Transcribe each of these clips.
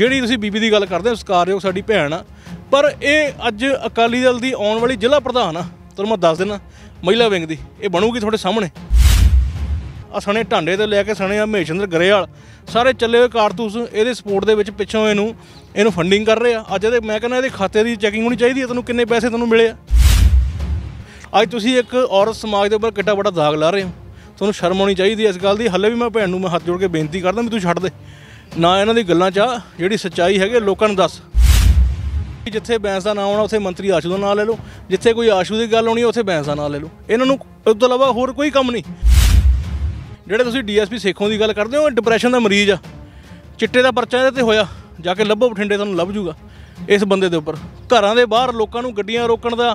ਜਿਹੜੀ ਤੁਸੀਂ ਬੀਬੀ ਦੀ ਗੱਲ ਕਰਦੇ ਹੋ ਸਕਾਰਯੋਗ ਸਾਡੀ ਭੈਣ ਆ ਪਰ ਇਹ ਅੱਜ ਅਕਾਲੀ ਦਲ ਦੀ ਆਉਣ ਵਾਲੀ ਜ਼ਿਲ੍ਹਾ ਪ੍ਰਧਾਨ ਆ ਤੁਹਾਨੂੰ ਮੈਂ ਦੱਸ ਦੇਣਾ ਮਹਿਲਾ ਵਿੰਗ ਦੀ ਇਹ ਬਣੂਗੀ ਤੁਹਾਡੇ ਸਾਹਮਣੇ ਆ ਸਣੇ ਢਾਂਡੇ ਤੋਂ ਲੈ ਕੇ ਸਣੇ ਹਮੇਸ਼ਿੰਦਰ ਗਰੇਵਾਲ ਸਾਰੇ ਚੱਲੇ ਹੋਏ ਕਾਰਤੂਸ ਇਹਦੇ ਸਪੋਰਟ ਦੇ ਵਿੱਚ ਪਿੱਛੋਂ ਇਹਨੂੰ ਇਹਨੂੰ ਫੰਡਿੰਗ ਕਰ ਰਹੇ ਆ ਅੱਜ ਇਹਦੇ ਮੈਂ ਕਹਿੰਦਾ ਇਹਦੇ ਖਾਤੇ ਦੀ ਚੈਕਿੰਗ ਹੋਣੀ ਚਾਹੀਦੀ ਹੈ ਤੁਹਾਨੂੰ ਕਿੰਨੇ ਪੈਸੇ ਤੁਹਾਨੂੰ ਮਿਲੇ ਆ ਅੱਜ ਤੁਸੀਂ ਇੱਕ ਔਰਤ ਸਮਾਜ ਦੇ ਉੱਪਰ ਕਿੱਡਾ ਵੱਡਾ ਦਾਗ ਲਾ ਰਹੇ ਹੋ ਤੁਹਾਨੂੰ ਸ਼ਰਮ ਆਉਣੀ ਚਾਹੀਦੀ ਇਸ ਗੱਲ ਦੀ ਹੱਲੇ ਵੀ ਮੈਂ ਭੈਣ ਨੂੰ ਮੈਂ ਹੱਥ ਜੋੜ ਕੇ ਬੇਨਤੀ ਕਰਦਾ ਵੀ ਤੂੰ ਛੱਡ ਦੇ ਨਾ ਇਹਨਾਂ ਦੀ ਗੱਲਾਂ 'ਚ ਜਿਹੜੀ ਸੱਚਾਈ ਹੈਗੇ ਲੋਕਾਂ ਨੂੰ ਦੱਸ ਜਿੱਥੇ ਬੈਂਸ ਦਾ ਨਾਮ ਆਉਣਾ ਉੱਥੇ ਮੰਤਰੀ ਆਸ਼ੂ ਦਾ ਨਾਮ ਲੈ ਲਓ ਜਿੱਥੇ ਕੋਈ ਆਸ਼ੂ ਦੀ ਗੱਲ ਹੋਣੀ ਉੱਥੇ ਬੈਂਸ ਦਾ ਨਾਮ ਲੈ ਲਓ ਇਹਨਾਂ ਨੂੰ ਉਸ ਤੋਂ ਇਲਾਵਾ ਹੋਰ ਕੋਈ ਕੰਮ ਨਹੀਂ ਜਿਹੜੇ ਤੁਸੀਂ ਡੀਐਸਪੀ ਸੇਖੋਂ ਦੀ ਗੱਲ ਕਰਦੇ ਹੋ ਇਹ ਡਿਪਰੈਸ਼ਨ ਦਾ ਮਰੀਜ਼ ਆ ਚਿੱਟੇ ਦਾ ਪਰਚਾ ਇਹਦੇ ਤੇ ਹੋਇਆ ਜਾ ਕੇ ਲੱਭੋ ਬਠਿੰਡੇ ਤੁਹਾਨੂੰ ਲੱਭ ਜੂਗਾ ਇਸ ਬੰਦੇ ਦੇ ਉੱਪਰ ਘਰਾਂ ਦੇ ਬਾਹਰ ਲੋਕਾਂ ਨੂੰ ਗੱਡੀਆਂ ਰੋਕਣ ਦਾ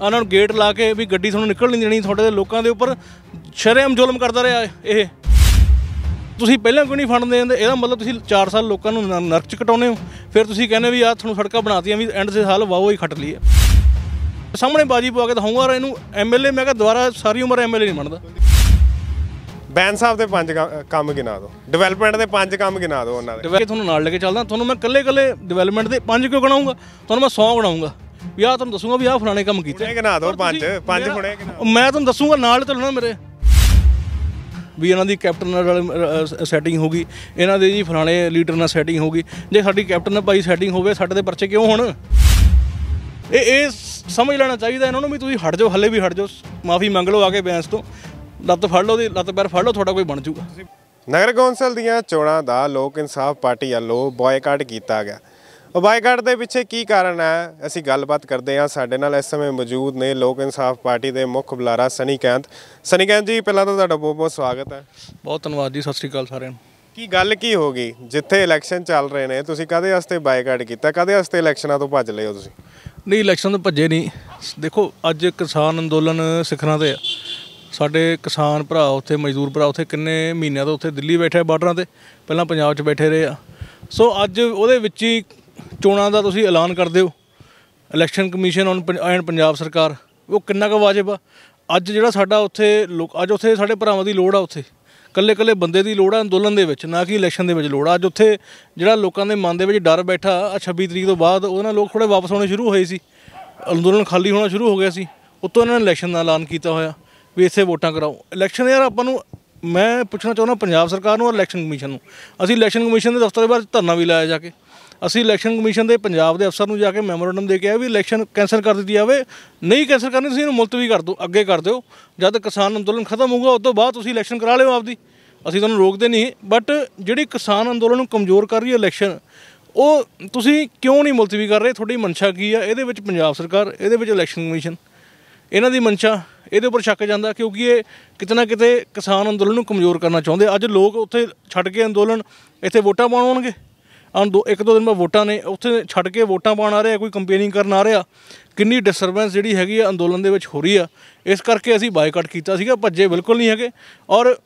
ਉਹਨਾਂ ਨੂੰ ਗੇਟ ਲਾ ਕੇ ਵੀ ਗੱਡੀ ਤੁਹਾਨੂੰ ਨਿਕਲ ਨਹੀਂ ਦੇਣੀ ਤੁਹਾਡੇ ਦੇ ਲੋਕਾਂ ਦੇ ਉੱਪਰ ਸ਼ਰਮ ਜ਼ੁਲਮ ਕਰਦਾ ਰਿਹਾ ਇਹ ਤੁਸੀਂ ਪਹਿਲਾਂ ਕਿਉਂ ਨਹੀਂ ਫੰਡ ਜਾਂਦੇ ਇਹਦਾ ਮਤਲਬ ਤੁਸੀਂ 4 ਸਾਲ ਲੋਕਾਂ ਨੂੰ ਨਰਕ ਚ ਕਟਾਉਨੇ ਹੋ ਫਿਰ ਤੁਸੀਂ ਕਹਿੰਦੇ ਵੀ ਆਹ ਤੁਹਾਨੂੰ ਸੜਕਾਂ ਬਣਾਤੀਆਂ ਵੀ ਐਂਡ ਦੇ ਸਾਲ ਵਾਹੋ ਹੀ ਖੱਟ ਲਈਏ ਸਾਹਮਣੇ ਬਾਜੀ ਪਵਾ ਕੇ ਦਿਖਾਉਂਗਾ ਇਹਨੂੰ ਐਮਐਲਏ ਮੈਂ ਕਿਹਾ ਦੁਬਾਰਾ ਸਾਰੀ ਉਮਰ ਐਮਐਲਏ ਨਹੀਂ ਬਣਦਾ ਬੈਨ ਸਾਹਿਬ ਦੇ ਪੰਜ ਕੰਮ ਗਿਨਾ ਦਿਓ ਡਿਵੈਲਪਮੈਂਟ ਦੇ ਪੰਜ ਕੰਮ ਗਿਨਾ ਦਿਓ ਉਹਨਾਂ ਦੇ ਤੇ ਤੁਹਾਨੂੰ ਨਾਲ ਲੈ ਕੇ ਚੱਲਦਾ ਤੁਹਾਨੂੰ ਮੈਂ ਕੱਲੇ ਕੱਲੇ ਡਿਵੈਲਪਮੈਂਟ ਦੇ ਪੰਜ ਕਿਉਂ ਗਣਾਉਂਗਾ ਤੁਹਾਨੂੰ ਮੈਂ 100 ਗਣਾਉਂਗਾ ਵੀ ਆਹ ਤੁਹਾਨੂੰ ਦੱਸੂਗਾ ਵੀ ਆਹ ਫਲਾਣੇ ਕੰਮ ਕੀਤੇ ਗਿਨਾ ਦਿਓ ਪੰਜ ਪੰਜ ਹੁਣੇ ਮੈਂ ਤੁਹਾਨੂੰ ਦੱਸੂਗਾ ਨਾਲ ਚੱਲਣਾ ਮੇਰੇ ਵੀ ਇਹਨਾਂ ਦੀ ਕੈਪਟਨ ਨਾਲ ਸੈਟਿੰਗ ਹੋਗੀ ਇਹਨਾਂ ਦੇ ਜੀ ਫਲਾਣੇ ਲੀਡਰ ਨਾਲ ਸੈਟਿੰਗ ਹੋਗੀ ਜੇ ਸਾਡੀ ਕੈਪਟਨ ਨਾਲ ਭਾਈ ਸੈਟਿੰਗ ਹੋਵੇ ਸਾਡੇ ਦੇ ਪਰਚੇ ਕਿਉਂ ਹੋਣ ਇਹ ਇਹ ਸਮਝ ਲੈਣਾ ਚਾਹੀਦਾ ਇਹਨਾਂ ਨੂੰ ਵੀ ਤੁਸੀਂ ਹਟ ਜਾਓ ਹੱਲੇ ਵੀ ਹਟ ਜਾਓ ਮਾਫੀ ਮੰਗ ਲਓ ਆ ਕੇ ਬੈਂਸ ਤੋਂ ਲੱਤ ਫੜ ਲਓ ਦੀ ਲੱਤ ਪੈਰ ਫੜ ਲਓ ਤੁਹਾਡਾ ਕੋਈ ਬਣ ਜਾਊਗਾ ਨਗਰ ਕੌਂਸਲ ਦੀਆਂ ਚੋਣਾਂ ਦਾ ਲੋਕ ਇਨਸਾਫ ਪਾਰਟੀ ਵੱਲੋਂ ਬਾਇਕਾਟ ਕੀਤਾ ਗਿਆ ਬਾਈਕਾਟ ਦੇ ਪਿੱਛੇ ਕੀ ਕਾਰਨ ਹੈ ਅਸੀਂ ਗੱਲਬਾਤ ਕਰਦੇ ਹਾਂ ਸਾਡੇ ਨਾਲ ਇਸ ਸਮੇਂ ਮੌਜੂਦ ਨੇ ਲੋਕ ਇਨਸਾਫ ਪਾਰਟੀ ਦੇ ਮੁੱਖ ਬੁਲਾਰਾ ਸਨੀ ਕੈਂਤ ਸਨੀ ਕੈਂਤ ਜੀ ਪਹਿਲਾਂ ਤਾਂ ਤੁਹਾਡਾ ਬਹੁਤ ਬਹੁਤ ਸਵਾਗਤ ਹੈ ਬਹੁਤ ਧੰਨਵਾਦ ਜੀ ਸਤਿ ਸ੍ਰੀ ਅਕਾਲ ਸਾਰਿਆਂ ਨੂੰ ਕੀ ਗੱਲ ਕੀ ਹੋ ਗਈ ਜਿੱਥੇ ਇਲੈਕਸ਼ਨ ਚੱਲ ਰਹੇ ਨੇ ਤੁਸੀਂ ਕਾਦੇ ਵਾਸਤੇ ਬਾਈਗੜ ਕੀਤਾ ਕਾਦੇ ਵਾਸਤੇ ਇਲੈਕਸ਼ਨਾਂ ਤੋਂ ਭੱਜ ਲਏ ਹੋ ਤੁਸੀਂ ਨਹੀਂ ਇਲੈਕਸ਼ਨ ਤੋਂ ਭੱਜੇ ਨਹੀਂ ਦੇਖੋ ਅੱਜ ਕਿਸਾਨ ਅੰਦੋਲਨ ਸਿਖਰਾਂ ਤੇ ਆ ਸਾਡੇ ਕਿਸਾਨ ਭਰਾ ਉੱਥੇ ਮਜ਼ਦੂਰ ਭਰਾ ਉੱਥੇ ਕਿੰਨੇ ਮਹੀਨਿਆਂ ਤੋਂ ਉੱਥੇ ਦਿੱਲੀ ਬੈਠੇ ਬਾਰਡਰਾਂ ਤੇ ਪਹਿਲਾਂ ਪੰਜਾਬ 'ਚ ਬੈਠੇ ਰਹੇ ਆ ਸੋ ਅੱਜ ਉਹਦੇ ਵਿੱਚ ਹੀ ਚੋਣਾਂ ਦਾ ਤੁਸੀਂ ਐਲਾਨ ਕਰਦੇ ਹੋ election commission on and Punjab ਸਰਕਾਰ ਉਹ ਕਿੰਨਾ ਕੁ ਵਾਜਬ ਆ ਅੱਜ ਜਿਹੜਾ ਸਾਡਾ ਉੱਥੇ ਲੋਕ ਅੱਜ ਉੱਥੇ ਸਾਡੇ ਭਰਾਵਾਂ ਦੀ ਲੋੜ ਆ ਉੱਥੇ ਕੱਲੇ ਕੱਲੇ ਬੰਦੇ ਦੀ ਲੋੜ ਆ ਅੰਦੋਲਨ ਦੇ ਵਿੱਚ ਨਾ ਕਿ ਇਲੈਕਸ਼ਨ ਦੇ ਵਿੱਚ ਲੋੜ ਆ ਅੱਜ ਉੱਥੇ ਜਿਹੜਾ ਲੋਕਾਂ ਦੇ ਮਨ ਦੇ ਵਿੱਚ ਡਰ ਬੈਠਾ ਆ 26 ਤਰੀਕ ਤੋਂ ਬਾਅਦ ਉਹਨਾਂ ਲੋਕ ਥੋੜੇ ਵਾਪਸ ਆਉਣੇ ਸ਼ੁਰੂ ਹੋਏ ਸੀ ਅੰਦੋਲਨ ਖਾਲੀ ਹੋਣਾ ਸ਼ੁਰੂ ਹੋ ਗਿਆ ਸੀ ਉਤੋਂ ਇਹਨਾਂ ਨੇ ਇਲੈਕਸ਼ਨ ਦਾ ਐਲਾਨ ਕੀਤਾ ਹੋਇਆ ਵੀ ਇੱਥੇ ਵੋਟਾਂ ਕਰਾਓ ਇਲੈਕਸ਼ਨ ਯਾਰ ਆਪਾਂ ਨੂੰ ਮੈਂ ਪੁੱਛਣਾ ਚਾਹੁੰਦਾ ਪੰਜਾਬ ਸਰਕਾਰ ਨੂੰ ਔਰ ਇਲੈਕਸ਼ਨ ਕਮਿਸ਼ਨ ਨੂੰ ਅਸੀਂ ਇਲੈਕਸ਼ਨ ਕਮਿਸ਼ਨ ਦੇ ਦਫ਼ਤਰ ਦੇ ਬਾਹਰ ਧਰਨਾ ਵੀ ਲਾਇਆ ਜਾ ਕੇ ਅਸੀਂ ਇਲੈਕਸ਼ਨ ਕਮਿਸ਼ਨ ਦੇ ਪੰਜਾਬ ਦੇ ਅਫਸਰ ਨੂੰ ਜਾ ਕੇ ਮੈਮੋਰੰਡਮ ਦੇ ਕੇ ਆਏ ਵੀ ਇਲੈਕਸ਼ਨ ਕੈਨਸਲ ਕਰ ਦਿੱਤੀ ਜਾਵੇ ਨਹੀਂ ਕੈਨਸਲ ਕਰਨੀ ਤੁਸੀਂ ਇਹਨੂੰ ਮੁਲਤਵੀ ਕਰ ਦਿਓ ਅੱਗੇ ਕਰ ਦਿਓ ਜਦ ਕਿਸਾਨ ਅੰਦੋਲਨ ਖਤਮ ਹੋਊਗਾ ਉਸ ਤੋਂ ਬਾਅਦ ਤੁਸੀਂ ਇਲੈਕਸ਼ਨ ਕਰਾ ਲਿਓ ਆਪਦੀ ਅਸੀਂ ਤੁਹਾਨੂੰ ਰੋਕਦੇ ਨਹੀਂ ਬਟ ਜਿਹੜੀ ਕਿਸਾਨ ਅੰਦੋਲਨ ਨੂੰ ਕਮਜ਼ੋਰ ਕਰ ਰਹੀ ਹੈ ਇਲੈਕਸ਼ਨ ਉਹ ਤੁਸੀਂ ਕਿਉਂ ਨਹੀਂ ਮੁਲਤਵੀ ਕਰ ਰਹੇ ਤੁਹਾਡੀ ਮਨਸ਼ਾ ਕੀ ਆ ਇਹਦੇ ਵਿੱਚ ਪੰਜਾਬ ਸਰਕਾਰ ਇਹਦੇ ਵਿੱਚ ਇਲੈਕਸ਼ਨ ਕਮਿਸ਼ਨ ਇਹਨਾਂ ਦੀ ਮਨਸ਼ਾ ਇਹਦੇ ਉੱਪਰ ਸ਼ੱਕ ਜਾਂਦਾ ਕਿਉਂਕਿ ਇਹ ਕਿਤਨਾ ਕਿਤੇ ਕਿਸਾਨ ਅੰਦੋਲਨ ਨੂੰ ਕਮਜ਼ੋਰ ਕਰਨਾ ਚਾਹੁੰਦੇ ਅੱਜ ਲੋਕ ਉੱਥੇ ਛੱਡ ਕੇ ਅੰਦੋਲਨ ਇੱਥੇ ਵੋਟਾਂ ਪਾਉਣ ਆਉਣਗੇ ਆਉਣ ਦੋ ਇੱਕ ਦੋ ਦਿਨ ਮੈਂ ਵੋਟਾਂ ਨੇ ਉੱਥੇ ਛੱਡ ਕੇ ਵੋਟਾਂ ਪਾਉਣ ਆ ਰਿਹਾ ਕੋਈ ਕੰਪੇਨਿੰਗ ਕਰਨ ਆ ਰਿਹਾ ਕਿੰਨੀ ਡਿਸਟਰਬੈਂਸ ਜਿਹੜੀ ਹੈਗੀ ਆ ਅੰਦੋਲਨ ਦੇ ਵਿੱਚ ਹੋ ਰਹੀ ਆ ਇਸ ਕਰਕੇ ਅਸੀਂ ਬਾਈਕਾਟ ਕੀਤਾ ਸੀਗਾ ਭੱਜੇ ਬਿਲਕੁਲ ਨਹੀਂ ਹੈਗੇ ਔਰ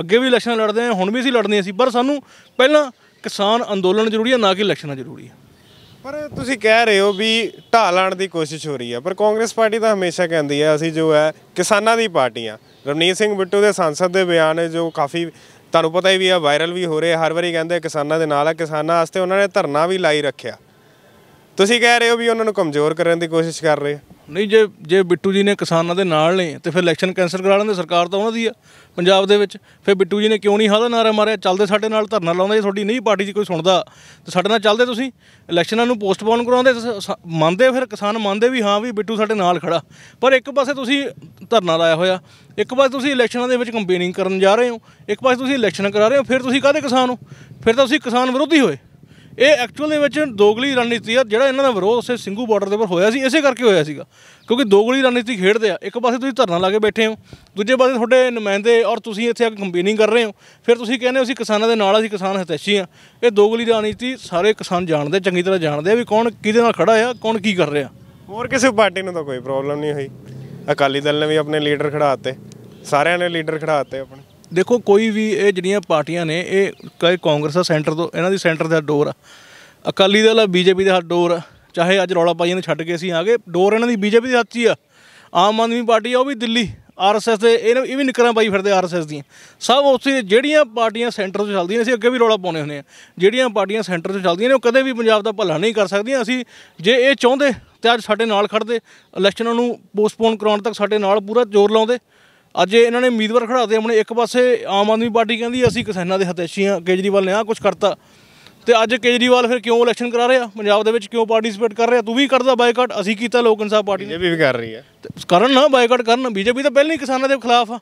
ਅੱਗੇ ਵੀ ਇਲੈਕਸ਼ਨ ਲੜਦੇ ਆ ਹੁਣ ਵੀ ਅਸੀਂ ਲੜਨੀਆਂ ਸੀ ਪਰ ਸਾਨੂੰ ਪਹਿਲਾਂ ਕਿਸਾਨ ਅੰਦੋਲਨ ਜ਼ਰੂਰੀ ਆ ਨਾ ਕਿ ਇਲੈਕਸ਼ਨ ਜ਼ਰੂਰੀ ਆ ਪਰ ਤੁਸੀਂ ਕਹਿ ਰਹੇ ਹੋ ਵੀ ਢਾਹ ਲਾਣ ਦੀ ਕੋਸ਼ਿਸ਼ ਹੋ ਰਹੀ ਆ ਪਰ ਕਾਂਗਰਸ ਪਾਰਟੀ ਤਾਂ ਹਮੇਸ਼ਾ ਕਹਿੰਦੀ ਆ ਅਸੀਂ ਜੋ ਹੈ ਕਿਸਾਨਾਂ ਦੀ ਪਾਰਟੀ ਆ ਰਮਨੀਤ ਸਿੰਘ ਬਿੱਟੂ ਦੇ ਸੰਸਦ ਦੇ ਬਿਆਨ ਜੋ ਕਾਫੀ ਤੁਹਾਨੂੰ ਪਤਾ ਹੀ ਵੀ ਆ ਵਾਇਰਲ ਵੀ ਹੋ ਰਹੇ ਹਰ ਵਾਰੀ ਕਹਿੰਦੇ ਕਿਸਾਨਾਂ ਦੇ ਨਾਲ ਆ ਕਿਸਾਨਾਂ ਵਾਸਤੇ ਉਹਨਾਂ ਨੇ ਧਰਨਾ ਵੀ ਲਾਈ ਰੱਖਿਆ ਤੁਸੀਂ ਕਹਿ ਰਹੇ ਹੋ ਵੀ ਉਹਨਾਂ ਨੂੰ ਕਮਜ਼ੋਰ ਕਰਨ ਦੀ ਕੋਸ਼ਿਸ਼ ਕਰ ਰਹੇ ਨਹੀਂ ਜੇ ਜੇ ਬਿੱਟੂ ਜੀ ਨੇ ਕਿਸਾਨਾਂ ਦੇ ਨਾਲ ਨੇ ਤੇ ਫਿਰ ਇਲੈਕਸ਼ਨ ਕੈਂਸਲ ਕਰਾ ਲੈਂਦੇ ਸਰਕਾਰ ਤਾਂ ਉਹਨਾਂ ਦੀ ਆ ਪੰਜਾਬ ਦੇ ਵਿੱਚ ਫਿਰ ਬਿੱਟੂ ਜੀ ਨੇ ਕਿਉਂ ਨਹੀਂ ਹਾਦਾ ਨਾਰਾ ਮਾਰਿਆ ਚੱਲਦੇ ਸਾਡੇ ਨਾਲ ਧਰਨਾ ਲਾਉਂਦੇ ਜੇ ਤੁਹਾਡੀ ਨਹੀਂ ਪਾਰਟੀ ਜੀ ਕੋਈ ਸੁਣਦਾ ਤੇ ਸਾਡੇ ਨਾਲ ਚੱਲਦੇ ਤੁਸੀਂ ਇਲੈਕਸ਼ਨਾਂ ਨੂੰ ਪੋਸਟਪੋਨ ਕਰਾਉਂਦੇ ਮੰਨਦੇ ਫਿਰ ਕਿਸਾਨ ਮੰਨਦੇ ਵੀ ਹਾਂ ਵੀ ਬਿੱਟੂ ਸਾਡੇ ਨਾਲ ਖੜਾ ਪਰ ਇੱਕ ਪਾਸੇ ਤੁਸੀਂ ਧਰਨਾ ਲਾਇਆ ਹੋਇਆ ਇੱਕ ਪਾਸੇ ਤੁਸੀਂ ਇਲੈਕਸ਼ਨਾਂ ਦੇ ਵਿੱਚ ਕੰਪੇਨਿੰਗ ਕਰਨ ਜਾ ਰਹੇ ਹੋ ਇੱਕ ਪਾਸੇ ਤੁਸੀਂ ਇਲੈਕਸ਼ਨ ਕਰਾ ਰਹੇ ਹੋ ਫਿਰ ਤੁਸੀਂ ਕਾਹਦੇ ਕਿਸਾਨ ਹੋ ਫਿਰ ਤਾਂ ਤੁਸੀਂ ਕਿਸਾਨ ਵਿਰੋਧੀ ਹੋਏ ਇਹ ਐਕਚੁਅਲ ਦੇ ਵਿੱਚ ਦੋਗਲੀ ਰਣਨੀਤੀ ਆ ਜਿਹੜਾ ਇਹਨਾਂ ਦਾ ਵਿਰੋਧ ਉਸੇ ਸਿੰਘੂ ਬਾਰਡਰ ਦੇ ਉੱਪਰ ਹੋਇਆ ਸੀ ਇਸੇ ਕਰਕੇ ਹੋਇਆ ਸੀਗਾ ਕਿਉਂਕਿ ਦੋਗਲੀ ਰਣਨੀਤੀ ਖੇਡਦੇ ਆ ਇੱਕ ਪਾਸੇ ਤੁਸੀਂ ਧਰਨਾ ਲਾ ਕੇ ਬੈਠੇ ਹੋ ਦੂਜੇ ਪਾਸੇ ਤੁਹਾਡੇ ਨੁਮਾਇੰਦੇ ਔਰ ਤੁਸੀਂ ਇੱਥੇ ਆ ਕੇ ਕੰਪੇਨਿੰਗ ਕਰ ਰਹੇ ਹੋ ਫਿਰ ਤੁਸੀਂ ਕਹਿੰਦੇ ਹੋ ਅਸੀਂ ਕਿਸਾਨਾਂ ਦੇ ਨਾਲ ਅਸੀਂ ਕਿਸਾਨ ਹਿਤੈਸ਼ੀ ਆ ਇਹ ਦੋਗਲੀ ਰਣਨੀਤੀ ਸਾਰੇ ਕਿਸਾਨ ਜਾਣਦੇ ਚੰਗੀ ਤਰ੍ਹਾਂ ਜਾਣਦੇ ਆ ਵੀ ਕੌਣ ਕਿਹਦੇ ਨਾਲ ਖੜਾ ਆ ਕੌਣ ਕੀ ਕਰ ਰਿਹਾ ਹੋਰ ਕਿਸੇ ਪਾਰਟੀ ਨੂੰ ਤਾਂ ਕੋਈ ਪ੍ਰੋਬਲਮ ਨਹੀਂ ਹੋਈ ਅਕਾਲੀ ਦਲ ਨੇ ਵੀ ਆਪਣੇ ਲੀਡਰ ਖੜਾਤੇ ਸਾਰਿਆਂ ਨੇ ਲੀਡਰ ਖੜਾਤੇ ਆਪਣੇ ਦੇਖੋ ਕੋਈ ਵੀ ਇਹ ਜਿਹੜੀਆਂ ਪਾਰਟੀਆਂ ਨੇ ਇਹ ਕਹੇ ਕਾਂਗਰਸ ਦਾ ਸੈਂਟਰ ਤੋਂ ਇਹਨਾਂ ਦੀ ਸੈਂਟਰ ਦਾ ਡੋਰ ਆ ਅਕਾਲੀ ਦਲ ਆ ਬੀਜੇਪੀ ਦਾ ਡੋਰ ਆ ਚਾਹੇ ਅੱਜ ਰੌਲਾ ਪਾਈਆਂ ਨੂੰ ਛੱਡ ਕੇ ਅਸੀਂ ਆ ਗਏ ਡੋਰ ਇਹਨਾਂ ਦੀ ਬੀਜੇਪੀ ਦੇ ਹੱਥ ਹੀ ਆ ਆਮ ਆਦਮੀ ਪਾਰਟੀ ਆ ਉਹ ਵੀ ਦਿੱਲੀ ਆਰਐਸਐਸ ਦੇ ਇਹ ਵੀ ਨਿਕਰਾਂ ਪਾਈ ਫਿਰਦੇ ਆਰਐਸਐਸ ਦੀਆਂ ਸਭ ਉਸੇ ਜਿਹੜੀਆਂ ਪਾਰਟੀਆਂ ਸੈਂਟਰ ਤੋਂ ਚੱਲਦੀਆਂ ਨੇ ਅਸੀਂ ਅੱਗੇ ਵੀ ਰੌਲਾ ਪਾਉਨੇ ਹੁੰਦੇ ਆ ਜਿਹੜੀਆਂ ਪਾਰਟੀਆਂ ਸੈਂਟਰ ਤੋਂ ਚੱਲਦੀਆਂ ਨੇ ਉਹ ਕਦੇ ਵੀ ਪੰਜਾਬ ਦਾ ਭਲਾ ਨਹੀਂ ਕਰ ਸਕਦੀਆਂ ਅਸੀਂ ਜੇ ਇਹ ਚਾਹੁੰਦੇ ਤੇ ਅੱਜ ਸਾਡੇ ਨਾਲ ਖੜਦੇ ਇਲੈਕਸ਼ਨਾਂ ਨੂੰ ਪੋਸਟਪੋਨ ਕਰਾਉਣ ਤੱਕ ਸਾਡੇ ਨਾਲ ਪੂਰਾ ਜ਼ੋਰ ਲਾਉਂਦੇ ਅੱਜ ਇਹਨਾਂ ਨੇ ਉਮੀਦਵਾਰ ਖੜਾਤੇ ਆਪਣੇ ਇੱਕ ਪਾਸੇ ਆਮ ਆਦਮੀ ਪਾਰਟੀ ਕਹਿੰਦੀ ਅਸੀਂ ਕਿਸਾਨਾਂ ਦੇ ਹਤੈਸ਼ੀ ਆ ਕੇਜਰੀਵਾਲ ਨੇ ਆ ਕੁਝ ਕਰਤਾ ਤੇ ਅੱਜ ਕੇਜਰੀਵਾਲ ਫਿਰ ਕਿਉਂ ਇਲੈਕਸ਼ਨ ਕਰਾ ਰਿਹਾ ਪੰਜਾਬ ਦੇ ਵਿੱਚ ਕਿਉਂ ਪਾਰਟਿਸਿਪੇਟ ਕਰ ਰਿਹਾ ਤੂੰ ਵੀ ਕਰਦਾ ਬਾਈਕਾਟ ਅਸੀਂ ਕੀਤਾ ਲੋਕ ਇਨਸਾਫ ਪਾਰਟੀ ਨੇ ਵੀ ਕਰ ਰਹੀ ਹੈ ਕਰਨ ਨਾ ਬਾਈਕਾਟ ਕਰਨ ਬੀਜੇਪੀ ਤਾਂ ਪਹਿਲਾਂ ਹੀ ਕਿਸਾਨਾਂ ਦੇ ਖਿਲਾਫ ਆ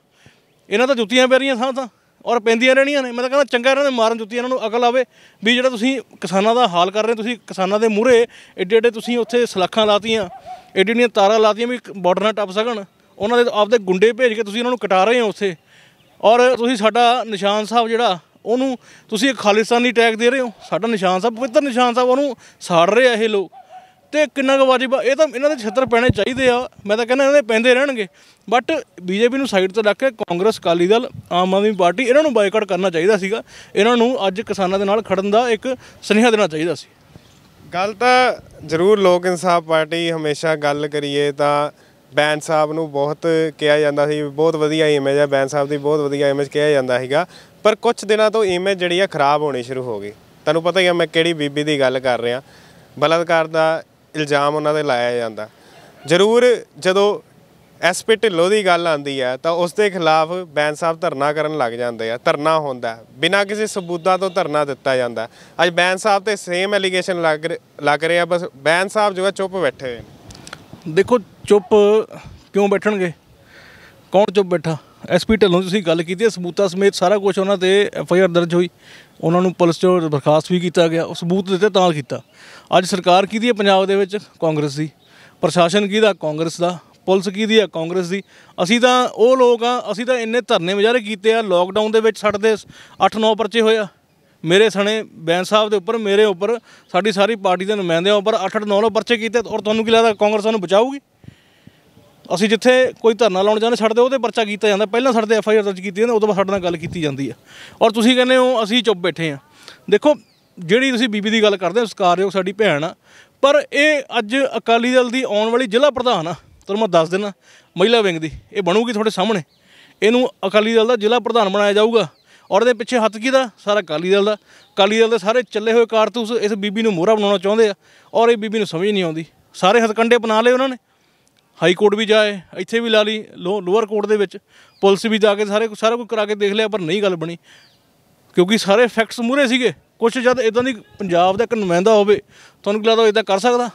ਇਹਨਾਂ ਤਾਂ ਜੁੱਤੀਆਂ ਪੈ ਰਹੀਆਂ ਸਾਂ ਤਾਂ ਔਰ ਪੈਂਦੀਆਂ ਰਹਿਣੀਆਂ ਨੇ ਮੈਂ ਤਾਂ ਕਹਿੰਦਾ ਚੰਗਾ ਇਹਨਾਂ ਦੇ ਮਾਰਨ ਜੁੱਤੀਆਂ ਇਹਨਾਂ ਨੂੰ ਅਕਲ ਆਵੇ ਵੀ ਜਿਹੜਾ ਤੁਸੀਂ ਕਿਸਾਨਾਂ ਦਾ ਹਾਲ ਕਰ ਰਹੇ ਤੁਸੀਂ ਕਿਸਾਨਾਂ ਦੇ ਮੂਹਰੇ ਏਡੇ ਏਡੇ ਤੁਸੀਂ ਉੱਥੇ ਸਲਾਖਾਂ ਲਾਤੀਆਂ ਏਡੀਆਂ ਤਾਰਾਂ ਲਾਤੀਆਂ ਵੀ ਬਾਰਡਰ ਨਾ ਟੱਪ ਸਕਣ ਉਹਨਾਂ ਦੇ ਆਪਦੇ ਗੁੰਡੇ ਭੇਜ ਕੇ ਤੁਸੀਂ ਉਹਨਾਂ ਨੂੰ ਕਟਾ ਰਹੇ ਹੋ ਉੱਥੇ ਔਰ ਤੁਸੀਂ ਸਾਡਾ ਨਿਸ਼ਾਨ ਸਾਹਿਬ ਜਿਹੜਾ ਉਹਨੂੰ ਤੁਸੀਂ ਇੱਕ ਖਾਲਿਸਤਾਨੀ ਟੈਗ ਦੇ ਰਹੇ ਹੋ ਸਾਡਾ ਨਿਸ਼ਾਨ ਸਾਹਿਬ ਪਵਿੱਤਰ ਨਿਸ਼ਾਨ ਸਾਹਿਬ ਉਹਨੂੰ ਸਾੜ ਰਹੇ ਆ ਇਹ ਲੋਕ ਤੇ ਕਿੰਨਾ ਕੁ ਵਾਜਬ ਇਹ ਤਾਂ ਇਹਨਾਂ ਦੇ ਛੱਤਰ ਪੈਣੇ ਚਾਹੀਦੇ ਆ ਮੈਂ ਤਾਂ ਕਹਿੰਦਾ ਇਹਨਾਂ ਦੇ ਪੈਂਦੇ ਰਹਿਣਗੇ ਬਟ ਬੀਜੇਪੀ ਨੂੰ ਸਾਈਡ ਤੇ ਰੱਖ ਕੇ ਕਾਂਗਰਸ ਕਾਲੀ ਦਲ ਆਮ ਆਦਮੀ ਪਾਰਟੀ ਇਹਨਾਂ ਨੂੰ ਬਾਈਕਾਟ ਕਰਨਾ ਚਾਹੀਦਾ ਸੀਗਾ ਇਹਨਾਂ ਨੂੰ ਅੱਜ ਕਿਸਾਨਾਂ ਦੇ ਨਾਲ ਖੜਨ ਦਾ ਇੱਕ ਸੁਨੇਹਾ ਦੇਣਾ ਚਾਹੀਦਾ ਸੀ ਗੱਲ ਤਾਂ ਜ਼ਰੂਰ ਲੋਕ ਇਨਸਾਫ ਪਾਰਟੀ ਹਮੇਸ਼ਾ ਗੱਲ ਕਰੀਏ ਤਾਂ ਬੈਨ ਸਾਹਿਬ ਨੂੰ ਬਹੁਤ ਕਿਹਾ ਜਾਂਦਾ ਸੀ ਬਹੁਤ ਵਧੀਆ ਇਮੇਜ ਹੈ ਬੈਨ ਸਾਹਿਬ ਦੀ ਬਹੁਤ ਵਧੀਆ ਇਮੇਜ ਕਿਹਾ ਜਾਂਦਾ ਹੈਗਾ ਪਰ ਕੁਝ ਦਿਨਾਂ ਤੋਂ ਇਮੇਜ ਜਿਹੜੀ ਆ ਖਰਾਬ ਹੋਣੀ ਸ਼ੁਰੂ ਹੋ ਗਈ ਤੁਹਾਨੂੰ ਪਤਾ ਹੀ ਆ ਮੈਂ ਕਿਹੜੀ ਬੀਬੀ ਦੀ ਗੱਲ ਕਰ ਰਿਹਾ ਬਲਦਕਾਰ ਦਾ ਇਲਜ਼ਾਮ ਉਹਨਾਂ ਤੇ ਲਾਇਆ ਜਾਂਦਾ ਜ਼ਰੂਰ ਜਦੋਂ ਐਸਪੀ ਢਿੱਲੋਂ ਦੀ ਗੱਲ ਆਂਦੀ ਹੈ ਤਾਂ ਉਸ ਦੇ ਖਿਲਾਫ ਬੈਨ ਸਾਹਿਬ ਧਰਨਾ ਕਰਨ ਲੱਗ ਜਾਂਦੇ ਆ ਧਰਨਾ ਹੁੰਦਾ ਬਿਨਾਂ ਕਿਸੇ ਸਬੂਤਾਂ ਤੋਂ ਧਰਨਾ ਦਿੱਤਾ ਜਾਂਦਾ ਅੱਜ ਬੈਨ ਸਾਹਿਬ ਤੇ ਸੇਮ ਐਲੀਗੇਸ਼ਨ ਲੱਗ ਲੱਗ ਰਿਹਾ ਬਸ ਬੈਨ ਸਾਹਿਬ ਜੋ ਚੁੱਪ ਬੈਠੇ ਹੋਏ ਦੇਖੋ ਚੁੱਪ ਕਿਉਂ ਬੈਠਣਗੇ ਕੌਣ ਚੁੱਪ ਬੈਠਾ ਐਸਪੀ ਢੱਲੋਂ ਤੁਸੀਂ ਗੱਲ ਕੀਤੀ ਹੈ ਸਬੂਤਾਂ ਸਮੇਤ ਸਾਰਾ ਕੁਝ ਉਹਨਾਂ ਤੇ ਐਫ ਆਈ ਆਰ ਦਰਜ ਹੋਈ ਉਹਨਾਂ ਨੂੰ ਪੁਲਿਸ ਚੋਂ ਬਰਖਾਸਤ ਵੀ ਕੀਤਾ ਗਿਆ ਉਹ ਸਬੂਤ ਦਿੱਤੇ ਤਾਂ ਕੀਤਾ ਅੱਜ ਸਰਕਾਰ ਕੀ ਦੀ ਹੈ ਪੰਜਾਬ ਦੇ ਵਿੱਚ ਕਾਂਗਰਸ ਦੀ ਪ੍ਰਸ਼ਾਸਨ ਕੀ ਦਾ ਕਾਂਗਰਸ ਦਾ ਪੁਲਿਸ ਕੀ ਦੀ ਹੈ ਕਾਂਗਰਸ ਦੀ ਅਸੀਂ ਤਾਂ ਉਹ ਲੋਕ ਆ ਅਸੀਂ ਤਾਂ ਇੰਨੇ ਧਰਨੇ ਵਜਾਰੇ ਕੀਤੇ ਆ ਲੋਕਡਾਊਨ ਦੇ ਵਿੱਚ ਛੱਡਦੇ 8-9 ਪਰਚੇ ਹੋਇਆ ਮੇਰੇ ਸਣੇ ਬੈਂਸ ਸਾਹਿਬ ਦੇ ਉੱਪਰ ਮੇਰੇ ਉੱਪਰ ਸਾਡੀ ਸਾਰੀ ਪਾਰਟੀ ਦੇ ਨੁਮਾਇੰਦਿਆਂ ਉੱਪਰ 8-9 ਪਰਚੇ ਕੀਤੇ ਔਰ ਤੁਹਾਨੂੰ ਕੀ ਲੱਗਦਾ ਕਾਂਗਰਸ ਸਾਨੂੰ ਬਚਾਊਗੀ ਅਸੀਂ ਜਿੱਥੇ ਕੋਈ ਧਰਨਾ ਲਾਉਣ ਜਾਂਦੇ ਛੱਡਦੇ ਉਹਦੇ ਪਰਚਾ ਕੀਤਾ ਜਾਂਦਾ ਪਹਿਲਾਂ ਸਾਡੇ ਐਫ ਆਈ ਆਰ ਦਰਜ ਕੀਤੀ ਜਾਂਦੀ ਉਦੋਂ ਬਾਅਦ ਸਾਡੇ ਨਾਲ ਗੱਲ ਕੀਤੀ ਜਾਂਦੀ ਹੈ ਔਰ ਤੁਸੀਂ ਕਹਿੰਦੇ ਹੋ ਅਸੀਂ ਚੁੱਪ ਬੈਠੇ ਆ ਦੇਖੋ ਜਿਹੜੀ ਤੁਸੀਂ ਬੀਬੀ ਦੀ ਗੱਲ ਕਰਦੇ ਹੋ ਸਤਿਕਾਰਯੋਗ ਸਾਡੀ ਭੈਣ ਆ ਪਰ ਇਹ ਅੱਜ ਅਕਾਲੀ ਦਲ ਦੀ ਆਉਣ ਵਾਲੀ ਜ਼ਿਲ੍ਹਾ ਪ੍ਰਧਾਨ ਆ ਤੁਹਾਨੂੰ ਮੈਂ ਦੱਸ ਦਿੰਨਾ ਮਹਿਲਾ ਵਿੰਗ ਦੀ ਇਹ ਬਣੂਗੀ ਤੁਹਾਡੇ ਸਾਹਮਣੇ ਇਹਨੂੰ ਅਕਾਲੀ ਦਲ ਦਾ ਜ਼ਿਲ੍ਹਾ ਪ੍ਰਧਾਨ ਬਣਾਇਆ ਜਾਊਗਾ ਔਰ ਇਹਦੇ ਪਿੱਛੇ ਹੱਥ ਦਾ ਸਾਰਾ ਅਕਾਲੀ ਦਲ ਦਾ ਅਕਾਲੀ ਦਲ ਦੇ ਸਾਰੇ ਚੱਲੇ ਹੋਏ ਕਾਰਤੂਸ ਇਸ ਬੀਬੀ ਨੂੰ ਮੋਹਰਾ ਬਣਾਉਣਾ ਚਾਹੁੰਦੇ ਆ ਔਰ ਇਹ ਬੀਬੀ ਨੂੰ ਸਮਝ ਨਹੀਂ ਆਉਂਦੀ ਸਾਰੇ ਹਥਕੰਡੇ ਬਣਾ ਲਏ ਉਹਨਾਂ ਨੇ ਹਾਈ ਕੋਰਟ ਵੀ ਜਾਏ ਇੱਥੇ ਵੀ ਲਾ ਲਈ ਲੋਅਰ ਕੋਰਟ ਦੇ ਵਿੱਚ ਪੁਲਿਸ ਵੀ ਜਾ ਕੇ ਸਾਰੇ ਸਾਰਾ ਕੁਝ ਕਰਾ ਕੇ ਦੇਖ ਲਿਆ ਪਰ ਨਹੀਂ ਗੱਲ ਬਣੀ ਕਿਉਂਕਿ ਸਾਰੇ ਫੈਕਟਸ ਮੂਰੇ ਸੀਗੇ ਕੁਝ ਜਦ ਇਦਾਂ ਦੀ ਪੰਜਾਬ ਦਾ ਇੱਕ ਨੁਮਾਇੰਦਾ ਹੋਵੇ ਤੁਹਾਨੂੰ ਕੀ ਲੱਗਦਾ ਇਦਾਂ ਕਰ ਸਕਦਾ